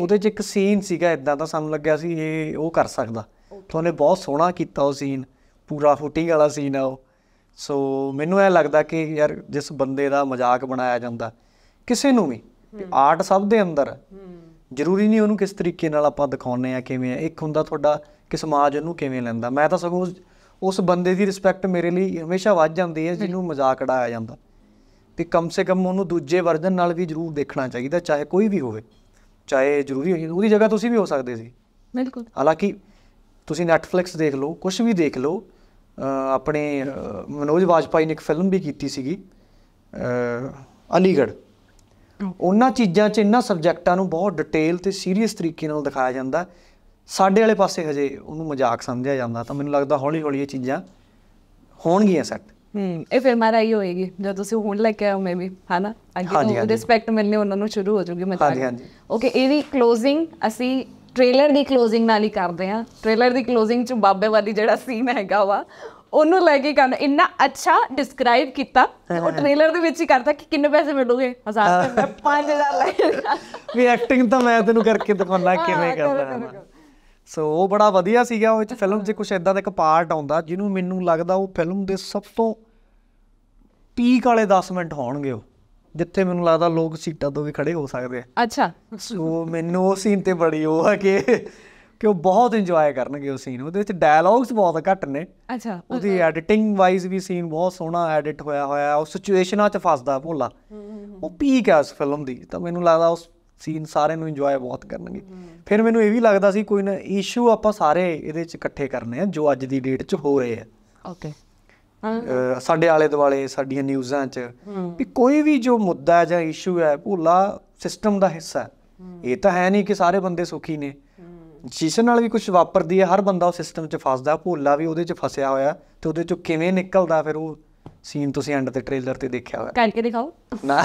ਉਹਦੇ ਚ ਇੱਕ ਸੀਨ ਸੀਗਾ ਇਦਾਂ ਦਾ ਸਾਨੂੰ ਲੱਗਿਆ ਸੀ ਇਹ ਉਹ ਕਰ ਸਕਦਾ ਤੁਹਾਨੂੰ ਬਹੁਤ ਸੋਹਣਾ ਕੀਤਾ ਉਹ ਸੀਨ ਪੂਰਾ ਫੁੱਟਿੰਗ ਵਾਲਾ ਸੀਨ ਆ ਉਹ ਸੋ ਮੈਨੂੰ ਇਹ ਲੱਗਦਾ ਕਿ ਯਾਰ ਜਿਸ ਬੰਦੇ ਦਾ ਮਜ਼ਾਕ ਬਣਾਇਆ ਜਾਂਦਾ ਕਿਸੇ ਨੂੰ ਵੀ ਆਰਟ ਸਭ ਦੇ ਅੰਦਰ ਜ਼ਰੂਰੀ ਨਹੀਂ ਉਹਨੂੰ ਕਿਸ ਤਰੀਕੇ ਨਾਲ ਆਪਾਂ ਦਿਖਾਉਨੇ ਆ ਕਿਵੇਂ ਆ ਇੱਕ ਹੁੰਦਾ ਤੁਹਾਡਾ ਕਿ ਸਮਾਜ ਉਹਨੂੰ ਕਿਵੇਂ ਲੈਂਦਾ ਮੈਂ ਤਾਂ ਸਗੋਂ ਉਸ ਬੰਦੇ ਦੀ ਰਿਸਪੈਕਟ ਮੇਰੇ ਲਈ ਹਮੇਸ਼ਾ ਵੱਧ ਜਾਂਦੀ ਹੈ ਜਿਹਨੂੰ ਮਜ਼ਾਕ ਉਡਾਇਆ ਜਾਂਦਾ ਤੇ ਕਮ ਸੇ ਕਮ ਉਹਨੂੰ ਦੂਜੇ ਵਰਜਨ ਨਾਲ ਵੀ ਜ਼ਰੂਰ ਦੇਖਣਾ ਚਾਹੀਦਾ ਚਾਹੇ ਕੋਈ ਵੀ ਹੋਵੇ ਚਾਹੇ ਜ਼ਰੂਰੀ ਹੋਈ ਉਹਦੀ ਜਗ੍ਹਾ ਤੁਸੀਂ ਵੀ ਹੋ ਸਕਦੇ ਸੀ ਬਿਲਕੁਲ ਹਾਲਾਂਕਿ ਤੁਸੀਂ Netflix ਦੇਖ ਲਓ ਕੁਝ ਵੀ ਦੇਖ ਲਓ ਆਪਣੇ ਮਨੋਜ ਵਾਜਪਾਈ ਨੇ ਇੱਕ ਫਿਲਮ ਵੀ ਕੀਤੀ ਸੀਗੀ ਅਲੀਗੜ ਉਹਨਾਂ ਚੀਜ਼ਾਂ 'ਚ ਇਹਨਾਂ ਸਬਜੈਕਟਾਂ ਨੂੰ ਬਹੁਤ ਡਿਟੇਲ ਤੇ ਸੀਰੀਅਸ ਤਰੀਕੇ ਨਾਲ ਦਿਖਾਇਆ ਜਾਂਦਾ ਸਾਡੇ ਵਾਲੇ ਪਾਸੇ ਹਜੇ ਉਹਨੂੰ ਮਜ਼ਾਕ ਸਮਝਿਆ ਜਾਂਦਾ ਤਾਂ ਮੈਨੂੰ ਲੱਗਦਾ ਹੌਲੀ ਹੌਲੀ ਇਹ ਚੀਜ਼ਾਂ ਹੋਣਗੀਆਂ ਸੈੱਟ ਹੂੰ ਇਹ ਫਿਰ ਮਾਰਾ ਹੀ ਹੋਏਗੀ ਜਦ ਤੁਸੀਂ ਹੁਣ ਲੈ ਕੇ ਆਓ ਮੈਂ ਵੀ ਹਨਾ ਅੱਗੇ ਰਿਸਪੈਕਟ ਮਿਲਨੇ ਉਹਨਾਂ ਨੂੰ ਸ਼ੁਰੂ ਹੋ ਜਾਊਗੀ ਮੈਂ ਹਾਂਜੀ ਹਾਂਜੀ ਓਕੇ ਇਹ ਵੀ ਕਲੋਜ਼ਿੰਗ ਅਸੀਂ ਟ੍ਰੇਲਰ ਦੀ ਕਲੋਜ਼ਿੰਗ ਨਾਲ ਹੀ ਕਰਦੇ ਆ ਟ੍ਰੇਲਰ ਦੀ ਕਲੋਜ਼ਿੰਗ ਚ ਬਾਬੇ ਵਾਲੀ ਜਿਹੜਾ ਸੀਨ ਹੈਗਾ ਵਾ ਉਹਨੂੰ ਲੈ ਕੇ ਕਰਨਾ ਇੰਨਾ ਅੱਛਾ ਡਿਸਕ੍ਰਾਈਬ ਕੀਤਾ ਉਹ ਟ੍ਰੇਲਰ ਦੇ ਵਿੱਚ ਹੀ ਕਰਤਾ ਕਿ ਕਿੰਨੇ ਪੈਸੇ ਮਿਲੂਗੇ ਹਜ਼ਾਰ ਤੇ 5000 ਲੈ ਵੀ ਐਕਟਿੰਗ ਤਾਂ ਮੈਂ ਤੈਨੂੰ ਕਰਕੇ ਦਿਖਾਉਣਾ ਕਿਵੇਂ ਕਰਦਾ ਹਾਂ ਸੋ ਉਹ ਬੜਾ ਵਧੀਆ ਸੀਗਾ ਉਹ ਵਿੱਚ ਫਿਲਮ 'ਚ ਕੁਝ ਐਦਾਂ ਦਾ ਇੱਕ ਪਾਰਟ ਆਉਂਦਾ ਜਿਹਨੂੰ ਮੈਨੂੰ ਲੱਗਦਾ ਉਹ ਫਿਲਮ ਦੇ ਸਭ ਤੋਂ ਪੀਕ ਵਾਲੇ 10 ਮਿੰਟ ਹੋਣਗੇ ਉਹ ਜਿੱਥੇ ਮੈਨੂੰ ਲੱਗਦਾ ਲੋਕ ਸੀਟਾਂ ਤੋਂ ਵੀ ਖੜੇ ਹੋ ਸਕਦੇ ਆ ਅੱਛਾ ਸੋ ਮੈਨੂੰ ਉਹ ਸੀਨ ਤੇ ਬੜੀ ਉਹ ਹੈ ਕਿ ਕਿ ਉਹ ਬਹੁਤ ਇੰਜੋਏ ਕਰਨਗੇ ਉਹ ਸੀਨ ਉਹਦੇ ਵਿੱਚ ਡਾਇਲੌਗਸ ਬਹੁਤ ਘੱਟ ਨੇ ਅੱਛਾ ਉਹਦੀ ਐਡੀਟਿੰਗ ਵਾਈਜ਼ ਵੀ ਸੀਨ ਬਹੁਤ ਸੋਹਣਾ ਐਡਿਟ ਹੋਇਆ ਹੋਇਆ ਉਹ ਸਿਚੁਏਸ਼ਨਾਂ 'ਚ ਫਸਦਾ ਭੋਲਾ ਉਹ ਪੀਕ ਹੈ ਉਸ ਫਿਲਮ ਦੀ ਤਾਂ ਮੈਨੂੰ ਲੱਗਦਾ ਉਸ ਸੀਨ ਸਾਰਿਆਂ ਨੂੰ ਇੰਜੋਏ ਬਹੁਤ ਕਰਨਗੇ ਫਿਰ ਮੈਨੂੰ ਇਹ ਵੀ ਲੱਗਦਾ ਸੀ ਕੋਈ ਨਾ ਇਸ਼ੂ ਆਪਾਂ ਸਾਰੇ ਇਹਦੇ ਚ ਇਕੱਠੇ ਕਰਨੇ ਆ ਜੋ ਅੱਜ ਦੀ ਡੇਟ ਚ ਹੋ ਰਹੇ ਆ ਓਕੇ ਸਾਡੇ ਆਲੇ ਦੁਆਲੇ ਸਾਡੀਆਂ ਨਿਊਜ਼ਾਂ 'ਚ ਵੀ ਕੋਈ ਵੀ ਜੋ ਮੁੱਦਾ ਜਾਂ ਇਸ਼ੂ ਹੈ ਭੁੱਲਾ ਸਿਸਟਮ ਦਾ ਹਿੱਸਾ ਹੈ ਇਹ ਤਾਂ ਹੈ ਨਹੀਂ ਕਿ ਸਾਰੇ ਬੰਦੇ ਸੁਖੀ ਨੇ ਜਿਸ ਨਾਲ ਵੀ ਕੁਝ ਵਾਪਰਦੀ ਹੈ ਹਰ ਬੰਦਾ ਉਹ ਸਿਸਟਮ 'ਚ ਫਸਦਾ ਭੁੱਲਾ ਵੀ ਉਹਦੇ 'ਚ ਫਸਿਆ ਹੋਇਆ ਤੇ ਉਹਦੇ 'ਚੋਂ ਕਿਵੇਂ ਨਿਕਲਦਾ ਫਿਰ ਉਹ ਸੀਨ ਤੁਸੀਂ ਐਂਡ ਤੇ ਟ੍ਰੇਲਰ ਤੇ ਦੇਖਿਆ ਹੋਇਆ ਕਰਕੇ ਦਿਖਾਓ ਨਾ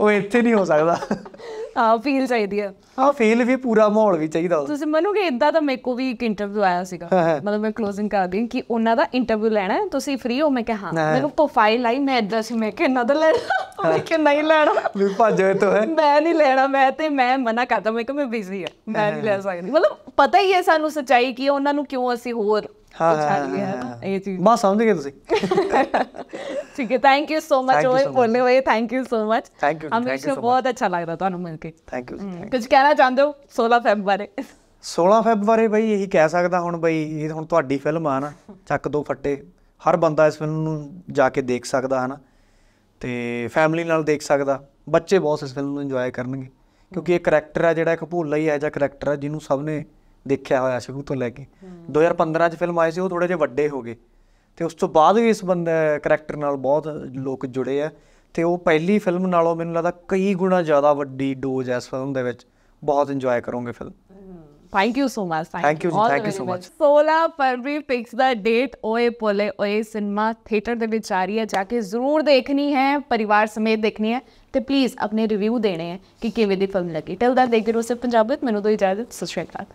ਉਹ ਇੱਥੇ ਨਹੀਂ ਹੋ ਸਕਦਾ ਆ ਫੀਲ ਚਾਹੀਦੀ ਆ ਆ ਫੀਲ ਵੀ ਪੂਰਾ ਮਾਹੌਲ ਵੀ ਚਾਹੀਦਾ ਤੁਸੀਂ ਮੰਨੋਗੇ ਇਦਾਂ ਤਾਂ ਮੇਕੋ ਵੀ ਇੱਕ ਇੰਟਰਵਿਊ ਆਇਆ ਸੀਗਾ ਮਤਲਬ ਮੈਂ ਕਲੋਜ਼ਿੰਗ ਕਰ ਦੀ ਕਿ ਉਹਨਾਂ ਦਾ ਇੰਟਰਵਿਊ ਲੈਣਾ ਹੈ ਤੁਸੀਂ ਫ੍ਰੀ ਹੋ ਮੈਂ ਕਿਹਾ ਹਾਂ ਮੇਰੇ ਕੋ ਪ੍ਰੋਫਾਈਲ ਲਈ ਮੈਂ ਇਦਾਂ ਸੀ ਮੈਂ ਕਿਹਾ ਨਾ ਤਾਂ ਲੈਣਾ ਮੈਂ ਕਿਹਾ ਨਹੀਂ ਲੈਣਾ ਵੀ ਭੱਜੇ ਤੋ ਹੈ ਮੈਂ ਨਹੀਂ ਲੈਣਾ ਮੈਂ ਤੇ ਮੈਂ ਮਨਾ ਕਰਦਾ ਮੈਂ ਕਿ ਮੈਂ ਬਿਜ਼ੀ ਹਾਂ ਮੈਂ ਨਹੀਂ ਲੈ ਸਕਦੀ ਮਤਲਬ ਪਤਾ ਹੀ ਹੈ ਸਾਨੂੰ ਸੱਚਾਈ ਕੀ ਉਹਨਾਂ ਨੂੰ ਕਿਉਂ ਅਸੀਂ ਹੋਰ ਹਾਂ ਇਹ ਚੀਜ਼ ਬਸ ਸਮਝ ਗਏ ਤੁਸੀਂ ਠੀਕ ਹੈ ਥੈਂਕ ਯੂ ਸੋ ਮਚ ਓਏ ਬੋਲਨੇ ਵਾਲੇ thank you so much thank you ਹਮੇਸ਼ਾ ਬਹੁਤ ਅੱਛਾ ਲੱਗਦਾ ਤੁਹਾਨੂੰ ਮਿਲ ਕੇ ਥੈਂਕ ਯੂ ਕੁਝ ਕਹਿਣਾ ਚਾਹੁੰਦੇ ਹੋ 16 ਫੈਬ ਬਾਰੇ 16 ਫੈਬ ਬਾਰੇ ਬਈ ਇਹੀ ਕਹਿ ਸਕਦਾ ਹੁਣ ਬਈ ਇਹ ਹੁਣ ਤੁਹਾਡੀ ਫਿਲਮ ਆ ਨਾ ਚੱਕ ਦੋ ਫੱਟੇ ਹਰ ਬੰਦਾ ਇਸ ਫਿਲਮ ਨੂੰ ਜਾ ਕੇ ਦੇਖ ਸਕਦਾ ਹਨਾ ਤੇ ਫੈਮਿਲੀ ਨਾਲ ਦੇਖ ਸਕਦਾ ਬੱਚੇ ਬਹੁਤ ਇਸ ਫਿਲਮ ਨੂੰ ਇੰਜੋਏ ਕਰਨਗੇ ਕਿਉਂਕਿ ਇਹ ਕੈਰੈਕਟਰ ਆ ਜਿਹੜਾ ਇੱਕ ਭੁੱਲਾ ਹੀ ਹੈ ਜਾਂ ਕੈਰੈਕਟਰ ਆ ਜਿਹਨੂੰ ਸਭ ਨੇ ਦੇਖਿਆ ਹੋਇਆ ਸ਼ੁਰੂ ਤੋਂ ਲੈ ਕੇ 2015 ਚ ਫਿਲਮ ਆਈ ਸੀ ਉਹ ਥੋੜੇ ਜਿਹਾ ਵੱਡੇ ਹੋ ਗਏ ਤੇ ਉਸ ਤੋਂ ਬਾਅਦ ਵੀ ਇਸ ਬੰਦੇ ਕੈਰੈਕਟਰ ਨਾਲ ਬਹੁਤ ਲੋਕ ਜੁੜੇ ਆ ਤੇ ਉਹ ਪਹਿਲੀ ਫਿਲਮ ਨਾਲੋਂ ਮੈਨੂੰ ਲੱਗਦਾ ਕਈ ਗੁਣਾ ਜ਼ਿਆਦਾ ਵੱਡੀ ਡੋਜ਼ ਐ ਇਸ ਫਿਲਮ ਦੇ ਵਿੱਚ ਬਹੁਤ ਇੰਜੋਏ ਕਰੋਗੇ film thank you so much thank you thank you so much 16 ਫਰਵਰੀ ਫਿਕਸ ਦਾ ਡੇਟ ਓਏ ਪੋਲੇ ਓਏ ਸਿਨੇਮਾ ਥੀਏਟਰ ਦੇ ਵਿੱਚ ਆ ਰਹੀ ਹੈ ਜਾ ਕੇ ਜ਼ਰੂਰ ਦੇਖਣੀ ਹੈ ਪਰਿਵਾਰ ਸਮੇਤ ਦੇਖਣੀ ਹੈ ਤੇ ਪਲੀਜ਼ ਆਪਣੇ ਰਿਵਿਊ ਦੇਣੇ ਹੈ ਕਿ ਕਿਵੇਂ ਦੀ ਫਿਲਮ ਲੱਗੀ ਟਿਲ ਦੈਟ ਦੇਖਦੇ ਰਹੋ ਸਿਰਫ ਪੰਜਾਬੀ ਮੈਨੂੰ ਦੋ ਇਜਾਜ਼ਤ ਸਬਸਕ੍ਰਾਈਬ ਕਰ